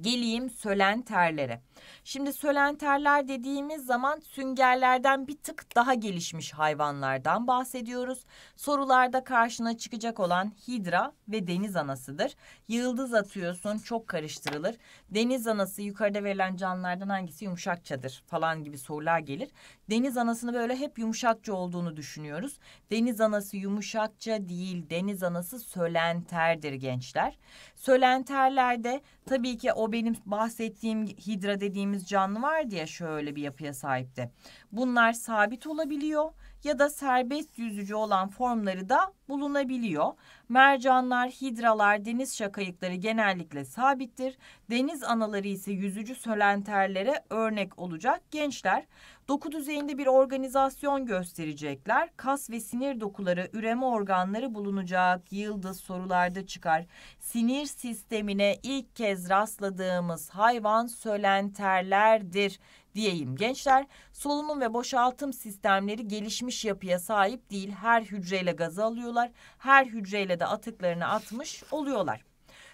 Geleyim sölen terlere. Şimdi sölenterler dediğimiz zaman süngerlerden bir tık daha gelişmiş hayvanlardan bahsediyoruz. Sorularda karşına çıkacak olan hidra ve deniz anasıdır. Yıldız atıyorsun çok karıştırılır. Deniz anası yukarıda verilen canlılardan hangisi yumuşakçadır falan gibi sorular gelir. Deniz anasını böyle hep yumuşakça olduğunu düşünüyoruz. Deniz anası yumuşakça değil, deniz anası sölenterdir gençler. Sölenterlerde tabii ki o benim bahsettiğim hidra dediğim dediğimiz canlı var diye şöyle bir yapıya sahipti. Bunlar sabit olabiliyor ya da serbest yüzücü olan formları da bulunabiliyor. Mercanlar, hidralar, deniz şakayıkları genellikle sabittir. Deniz anaları ise yüzücü sölenterlere örnek olacak gençler. Doku düzeyinde bir organizasyon gösterecekler. Kas ve sinir dokuları, üreme organları bulunacak. Yıldız sorularda çıkar. Sinir sistemine ilk kez rastladığımız hayvan sölenterlerdir diyeyim gençler. Solunum ve boşaltım sistemleri gelişmiş yapıya sahip değil. Her hücreyle gazı alıyorlar. Her hücreyle de atıklarını atmış oluyorlar.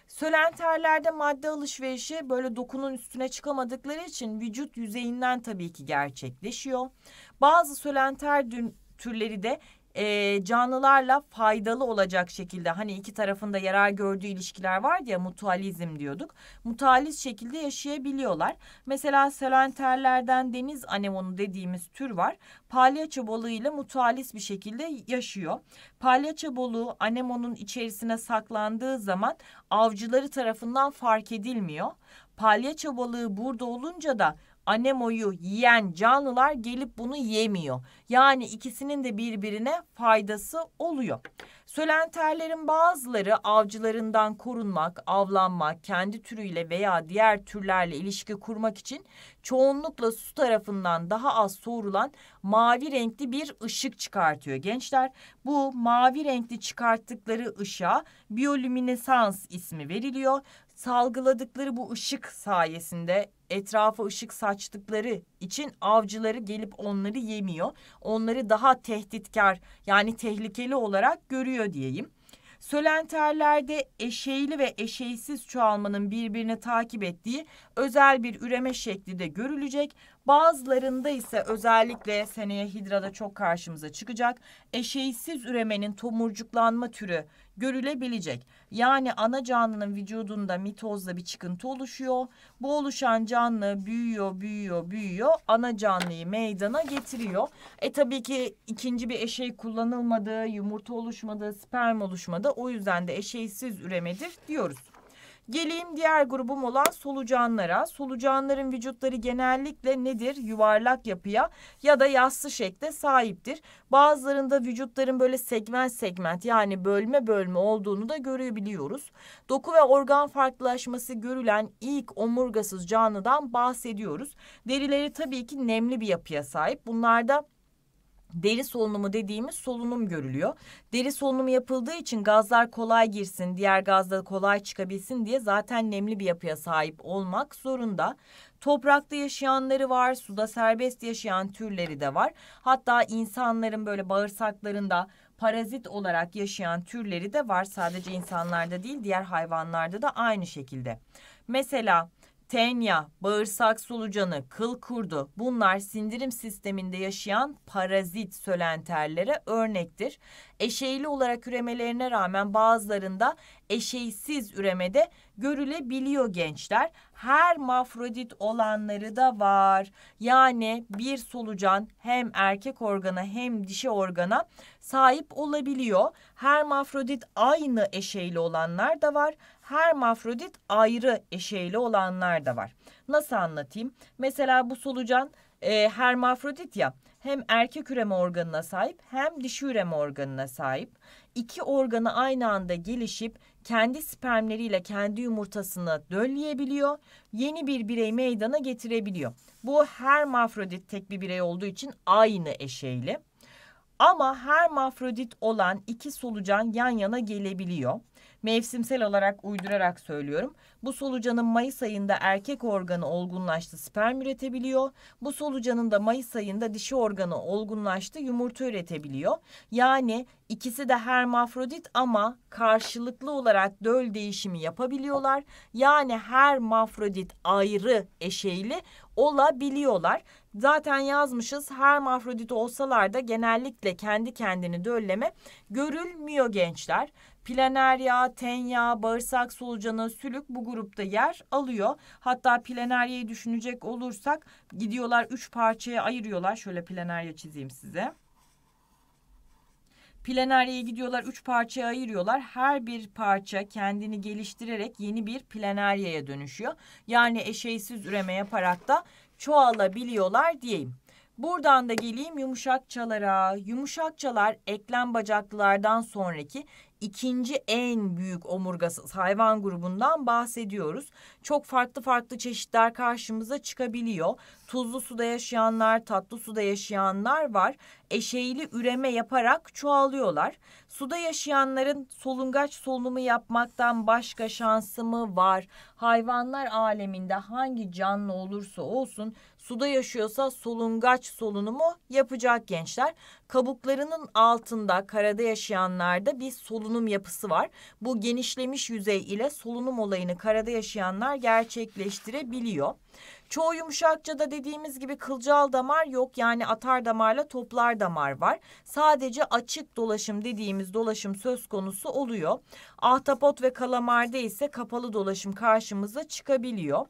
Sölenterlerde madde alışverişi böyle dokunun üstüne çıkamadıkları için vücut yüzeyinden tabii ki gerçekleşiyor. Bazı sölenter türleri de e, canlılarla faydalı olacak şekilde hani iki tarafında yarar gördüğü ilişkiler var ya mutualizm diyorduk. Mutualist şekilde yaşayabiliyorlar. Mesela selenterlerden deniz anemonu dediğimiz tür var. Palyaço ile mutualist bir şekilde yaşıyor. Palyaço balığı anemonun içerisine saklandığı zaman avcıları tarafından fark edilmiyor. Palyaço balığı burada olunca da anemoyu yiyen canlılar gelip bunu yemiyor. Yani ikisinin de birbirine faydası oluyor. Sölenterlerin bazıları avcılarından korunmak, avlanmak, kendi türüyle veya diğer türlerle ilişki kurmak için çoğunlukla su tarafından daha az soğurulan mavi renkli bir ışık çıkartıyor gençler. Bu mavi renkli çıkarttıkları ışığa biyolüminesans ismi veriliyor salgıladıkları bu ışık sayesinde etrafa ışık saçtıkları için avcıları gelip onları yemiyor. Onları daha tehditkar yani tehlikeli olarak görüyor diyeyim. Sölenterlerde eşeğli ve eşeğsiz çoğalmanın birbirini takip ettiği özel bir üreme şekli de görülecek. Bazılarında ise özellikle seneye hidrada çok karşımıza çıkacak. Eşeğsiz üremenin tomurcuklanma türü görülebilecek. Yani ana canlının vücudunda mitozda bir çıkıntı oluşuyor. Bu oluşan canlı büyüyor, büyüyor, büyüyor. Ana canlıyı meydana getiriyor. E tabii ki ikinci bir eşey kullanılmadı, yumurta oluşmadı, sperm oluşmadı. O yüzden de eşeysiz üremedir diyoruz. Geleyim diğer grubum olan solucanlara. Solucanların vücutları genellikle nedir? Yuvarlak yapıya ya da yassı şekle sahiptir. Bazılarında vücutların böyle segment segment yani bölme bölme olduğunu da görebiliyoruz. Doku ve organ farklılaşması görülen ilk omurgasız canlıdan bahsediyoruz. Derileri tabii ki nemli bir yapıya sahip. Bunlarda deri solunumu dediğimiz solunum görülüyor. Deri solunumu yapıldığı için gazlar kolay girsin, diğer gazda kolay çıkabilsin diye zaten nemli bir yapıya sahip olmak zorunda. Toprakta yaşayanları var, suda serbest yaşayan türleri de var. Hatta insanların böyle bağırsaklarında parazit olarak yaşayan türleri de var. Sadece insanlarda değil, diğer hayvanlarda da aynı şekilde. Mesela tenya, bağırsak solucanı, kıl kurdu bunlar sindirim sisteminde yaşayan parazit sölenterlere örnektir. Eşeğli olarak üremelerine rağmen bazılarında eşeğsiz üremede görülebiliyor gençler. Her mafrodit olanları da var. Yani bir solucan hem erkek organa hem dişi organa sahip olabiliyor. Her mafrodit aynı eşeğli olanlar da var hermafrodit ayrı eşeğli olanlar da var. Nasıl anlatayım? Mesela bu solucan e, hermafrodit ya hem erkek üreme organına sahip hem dişi üreme organına sahip. İki organı aynı anda gelişip kendi spermleriyle kendi yumurtasını dölleyebiliyor. Yeni bir birey meydana getirebiliyor. Bu hermafrodit tek bir birey olduğu için aynı eşeğli. Ama hermafrodit olan iki solucan yan yana gelebiliyor. Mevsimsel olarak uydurarak söylüyorum. Bu solucanın Mayıs ayında erkek organı olgunlaştı sperm üretebiliyor. Bu solucanın da Mayıs ayında dişi organı olgunlaştı yumurta üretebiliyor. Yani ikisi de hermafrodit ama karşılıklı olarak döl değişimi yapabiliyorlar. Yani hermafrodit ayrı eşeyli olabiliyorlar. Zaten yazmışız hermafrodit olsalar da genellikle kendi kendini dölleme görülmüyor gençler. Planer yağ, ten yağı, bağırsak solucanı, sülük bu grupta yer alıyor. Hatta planeryayı düşünecek olursak gidiyorlar üç parçaya ayırıyorlar. Şöyle planerya çizeyim size. Planerya'ya gidiyorlar üç parçaya ayırıyorlar. Her bir parça kendini geliştirerek yeni bir planerya'ya dönüşüyor. Yani eşeğsiz üreme yaparak da çoğalabiliyorlar diyeyim. Buradan da geleyim yumuşakçalara. Yumuşakçalar eklem bacaklılardan sonraki ikinci en büyük omurgasız hayvan grubundan bahsediyoruz. Çok farklı farklı çeşitler karşımıza çıkabiliyor. Tuzlu suda yaşayanlar, tatlı suda yaşayanlar var. Eşeğili üreme yaparak çoğalıyorlar. Suda yaşayanların solungaç solunumu yapmaktan başka şansı mı var? Hayvanlar aleminde hangi canlı olursa olsun Suda yaşıyorsa solungaç solunumu yapacak gençler. Kabuklarının altında karada yaşayanlarda bir solunum yapısı var. Bu genişlemiş yüzey ile solunum olayını karada yaşayanlar gerçekleştirebiliyor. Çoğu yumuşakçada dediğimiz gibi kılcal damar yok yani atar damarla toplar damar var. Sadece açık dolaşım dediğimiz dolaşım söz konusu oluyor. Ahtapot ve kalamarda ise kapalı dolaşım karşımıza çıkabiliyor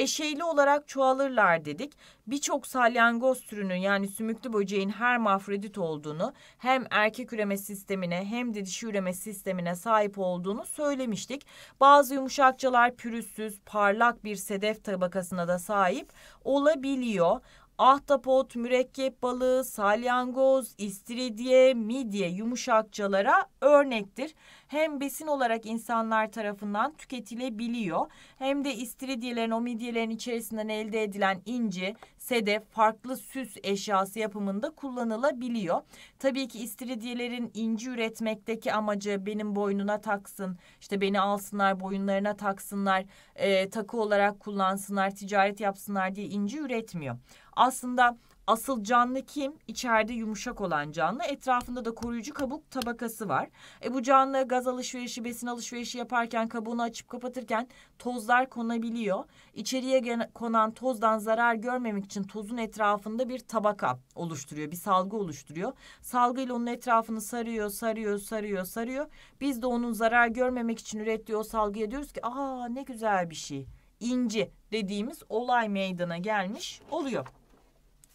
eşeyli olarak çoğalırlar dedik. Birçok salyangoz türünün yani sümüklü böceğin hermafrodit olduğunu hem erkek üreme sistemine hem de dişi üreme sistemine sahip olduğunu söylemiştik. Bazı yumuşakçalar pürüzsüz parlak bir sedef tabakasına da sahip olabiliyor ahtapot, mürekkep balığı, salyangoz, istiridye, midye yumuşakçalara örnektir. Hem besin olarak insanlar tarafından tüketilebiliyor hem de istiridyelerin o midyelerin içerisinden elde edilen inci, sedef, farklı süs eşyası yapımında kullanılabiliyor. Tabii ki istiridiyelerin inci üretmekteki amacı benim boynuna taksın, işte beni alsınlar, boyunlarına taksınlar, e, takı olarak kullansınlar, ticaret yapsınlar diye inci üretmiyor. Aslında Asıl canlı kim? İçeride yumuşak olan canlı. Etrafında da koruyucu kabuk tabakası var. E bu canlı gaz alışverişi, besin alışverişi yaparken kabuğunu açıp kapatırken tozlar konabiliyor. İçeriye konan tozdan zarar görmemek için tozun etrafında bir tabaka oluşturuyor. Bir salgı oluşturuyor. Salgıyla onun etrafını sarıyor, sarıyor, sarıyor, sarıyor. Biz de onun zarar görmemek için ürettiği o salgıya diyoruz ki aa ne güzel bir şey. İnci dediğimiz olay meydana gelmiş oluyor.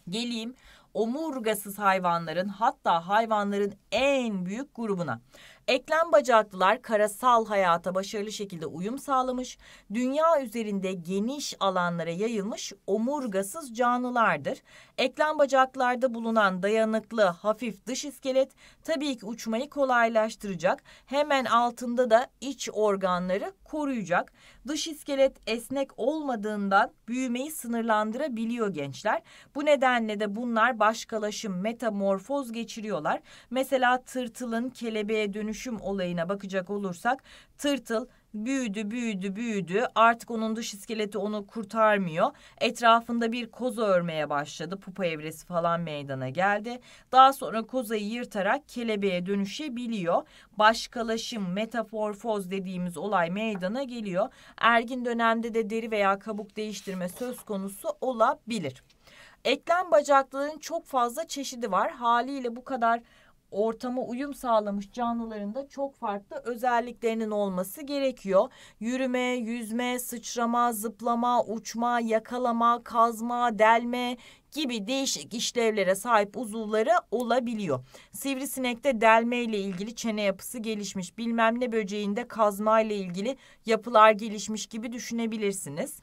Geleyim omurgasız hayvanların hatta hayvanların en büyük grubuna. Eklem bacaklılar karasal hayata başarılı şekilde uyum sağlamış, dünya üzerinde geniş alanlara yayılmış omurgasız canlılardır. Eklem bacaklarda bulunan dayanıklı hafif dış iskelet tabii ki uçmayı kolaylaştıracak. Hemen altında da iç organları koruyacak. Dış iskelet esnek olmadığından büyümeyi sınırlandırabiliyor gençler. Bu nedenle de bunlar başkalaşım, metamorfoz geçiriyorlar. Mesela tırtılın kelebeğe dönüş dönüşüm olayına bakacak olursak tırtıl büyüdü büyüdü büyüdü artık onun dış iskeleti onu kurtarmıyor. Etrafında bir koza örmeye başladı pupa evresi falan meydana geldi. Daha sonra kozayı yırtarak kelebeğe dönüşebiliyor. Başkalaşım metaforfoz dediğimiz olay meydana geliyor. Ergin dönemde de deri veya kabuk değiştirme söz konusu olabilir. Eklem bacaklarının çok fazla çeşidi var. Haliyle bu kadar ortama uyum sağlamış canlıların da çok farklı özelliklerinin olması gerekiyor. Yürüme, yüzme, sıçrama, zıplama, uçma, yakalama, kazma, delme, gibi değişik işlevlere sahip uzuvları olabiliyor. Sivrisinekte delme ile ilgili çene yapısı gelişmiş, bilmem ne böceğinde kazma ile ilgili yapılar gelişmiş gibi düşünebilirsiniz.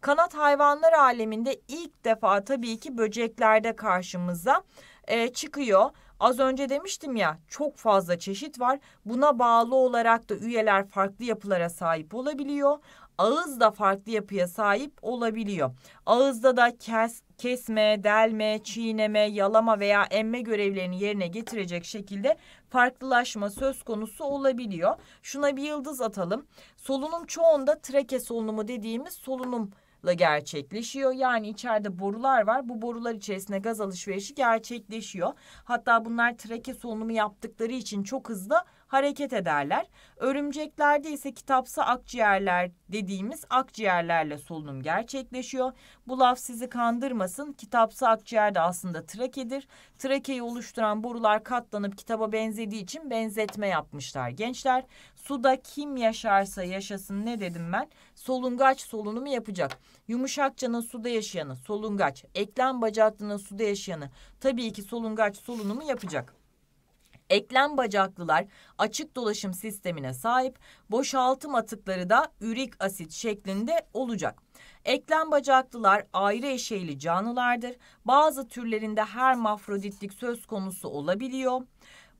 Kanat hayvanlar aleminde ilk defa tabii ki böceklerde karşımıza e, çıkıyor. Az önce demiştim ya çok fazla çeşit var. Buna bağlı olarak da üyeler farklı yapılara sahip olabiliyor. Ağız da farklı yapıya sahip olabiliyor. Ağızda da kes, kesme, delme, çiğneme, yalama veya emme görevlerini yerine getirecek şekilde farklılaşma söz konusu olabiliyor. Şuna bir yıldız atalım. Solunum çoğunda trake solunumu dediğimiz solunum la gerçekleşiyor. Yani içeride borular var. Bu borular içerisinde gaz alışverişi gerçekleşiyor. Hatta bunlar trake solunumu yaptıkları için çok hızlı hareket ederler. Örümceklerde ise kitapsa akciğerler dediğimiz akciğerlerle solunum gerçekleşiyor. Bu laf sizi kandırmasın. Kitapsa akciğer de aslında trakedir. Trakeyi oluşturan borular katlanıp kitaba benzediği için benzetme yapmışlar gençler. Suda kim yaşarsa yaşasın ne dedim ben? Solungaç solunumu yapacak. Yumuşakçanın suda yaşayanı solungaç, eklem bacaklının suda yaşayanı tabii ki solungaç solunumu yapacak. Eklem bacaklılar açık dolaşım sistemine sahip, boşaltım atıkları da ürik asit şeklinde olacak. Eklem bacaklılar ayrı eşeyli canlılardır. Bazı türlerinde her hermafroditlik söz konusu olabiliyor.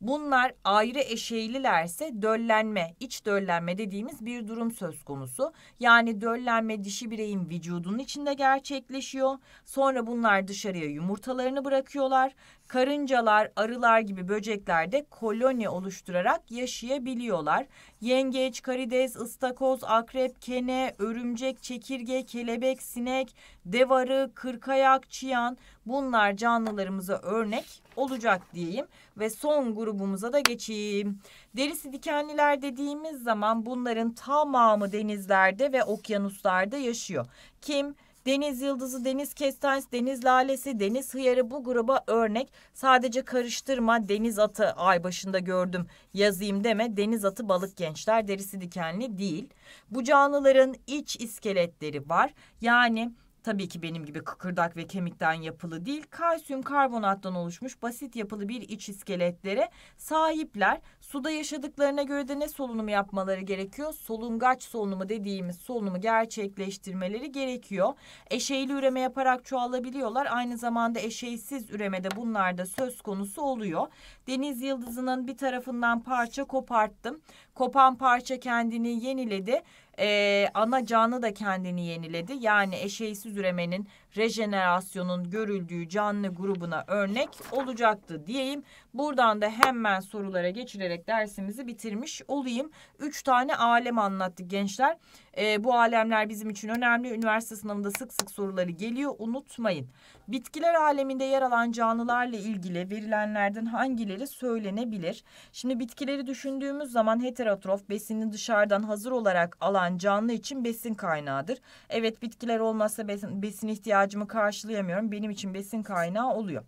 Bunlar ayrı eşeylilerse döllenme, iç döllenme dediğimiz bir durum söz konusu. Yani döllenme dişi bireyin vücudunun içinde gerçekleşiyor. Sonra bunlar dışarıya yumurtalarını bırakıyorlar Karıncalar, arılar gibi böcekler de koloni oluşturarak yaşayabiliyorlar. Yengeç, karides, ıstakoz, akrep, kene, örümcek, çekirge, kelebek, sinek, dev arı, kırkayak, çiyan bunlar canlılarımıza örnek olacak diyeyim ve son grubumuza da geçeyim. Derisi dikenliler dediğimiz zaman bunların tamamı denizlerde ve okyanuslarda yaşıyor. Kim? Deniz yıldızı, deniz kestanesi, deniz lalesi, deniz hıyarı bu gruba örnek. Sadece karıştırma deniz atı ay başında gördüm yazayım deme deniz atı balık gençler derisi dikenli değil. Bu canlıların iç iskeletleri var. Yani tabii ki benim gibi kıkırdak ve kemikten yapılı değil, kalsiyum karbonattan oluşmuş basit yapılı bir iç iskeletlere sahipler. Suda yaşadıklarına göre de ne solunumu yapmaları gerekiyor? Solungaç solunumu dediğimiz solunumu gerçekleştirmeleri gerekiyor. Eşeyli üreme yaparak çoğalabiliyorlar. Aynı zamanda eşeysiz üremede bunlar da söz konusu oluyor. Deniz yıldızının bir tarafından parça koparttım. Kopan parça kendini yeniledi e, ana canı da kendini yeniledi. Yani eşeğsiz üremenin rejenerasyonun görüldüğü canlı grubuna örnek olacaktı diyeyim. Buradan da hemen sorulara geçirerek dersimizi bitirmiş olayım. Üç tane alem anlattık gençler. E, bu alemler bizim için önemli. Üniversite sınavında sık sık soruları geliyor. Unutmayın. Bitkiler aleminde yer alan canlılarla ilgili verilenlerden hangileri söylenebilir? Şimdi bitkileri düşündüğümüz zaman heterotrof besini dışarıdan hazır olarak alan canlı için besin kaynağıdır. Evet bitkiler olmazsa besin, besin ihtiyacı ihtiyacımı karşılayamıyorum. Benim için besin kaynağı oluyor.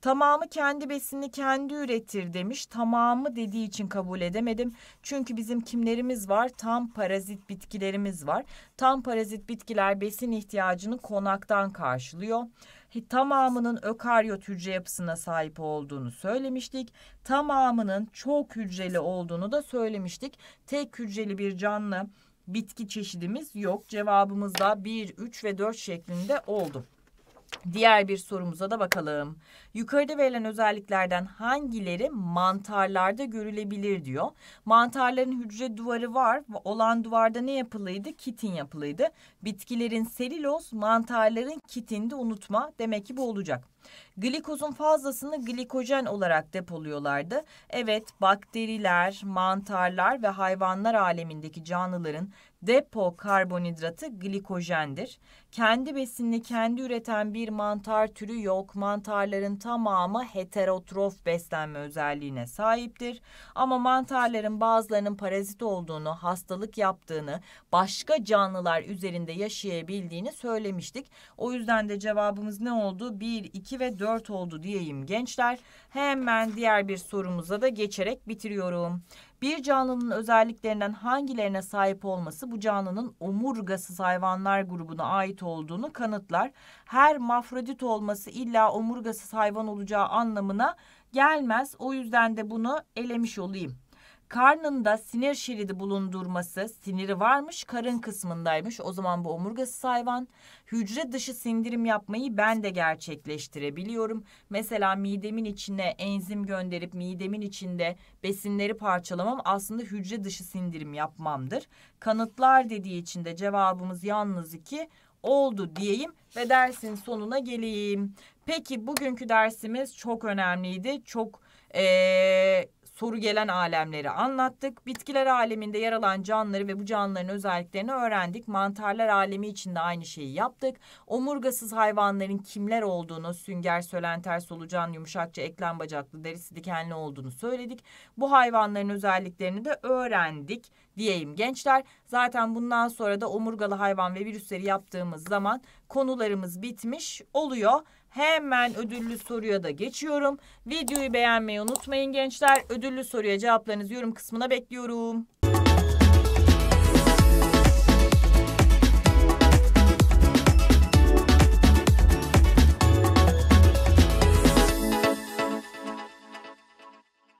Tamamı kendi besini kendi üretir demiş. Tamamı dediği için kabul edemedim. Çünkü bizim kimlerimiz var? Tam parazit bitkilerimiz var. Tam parazit bitkiler besin ihtiyacını konaktan karşılıyor tamamının ökaryot hücre yapısına sahip olduğunu söylemiştik. Tamamının çok hücreli olduğunu da söylemiştik. Tek hücreli bir canlı bitki çeşidimiz yok. Cevabımız da 1, 3 ve 4 şeklinde oldu. Diğer bir sorumuza da bakalım. Yukarıda verilen özelliklerden hangileri mantarlarda görülebilir diyor. Mantarların hücre duvarı var. Olan duvarda ne yapılıydı? Kitin yapılıydı. Bitkilerin selüloz, mantarların kitinde unutma. Demek ki bu olacak. Glikozun fazlasını glikojen olarak depoluyorlardı. Evet, bakteriler, mantarlar ve hayvanlar alemindeki canlıların depo karbonhidratı glikojendir. Kendi besinini kendi üreten bir mantar türü yok. Mantarların tamamı heterotrof beslenme özelliğine sahiptir. Ama mantarların bazılarının parazit olduğunu, hastalık yaptığını, başka canlılar üzerinde yaşayabildiğini söylemiştik. O yüzden de cevabımız ne oldu? 1, 2, 2 ve 4 oldu diyeyim gençler. Hemen diğer bir sorumuza da geçerek bitiriyorum. Bir canlının özelliklerinden hangilerine sahip olması bu canlının omurgasız hayvanlar grubuna ait olduğunu kanıtlar. Her mafrodit olması illa omurgasız hayvan olacağı anlamına gelmez. O yüzden de bunu elemiş olayım karnında sinir şeridi bulundurması, siniri varmış, karın kısmındaymış. O zaman bu omurgası hayvan. Hücre dışı sindirim yapmayı ben de gerçekleştirebiliyorum. Mesela midemin içine enzim gönderip midemin içinde besinleri parçalamam aslında hücre dışı sindirim yapmamdır. Kanıtlar dediği için de cevabımız yalnız iki oldu diyeyim ve dersin sonuna geleyim. Peki bugünkü dersimiz çok önemliydi. Çok ee, soru gelen alemleri anlattık. Bitkiler aleminde yer alan canlıları ve bu canlıların özelliklerini öğrendik. Mantarlar alemi için de aynı şeyi yaptık. Omurgasız hayvanların kimler olduğunu, sünger, sölenter, solucan, yumuşakça, eklem bacaklı, derisi dikenli olduğunu söyledik. Bu hayvanların özelliklerini de öğrendik diyeyim gençler. Zaten bundan sonra da omurgalı hayvan ve virüsleri yaptığımız zaman konularımız bitmiş oluyor. Hemen ödüllü soruya da geçiyorum. Videoyu beğenmeyi unutmayın gençler. Ödüllü soruya cevaplarınızı yorum kısmına bekliyorum.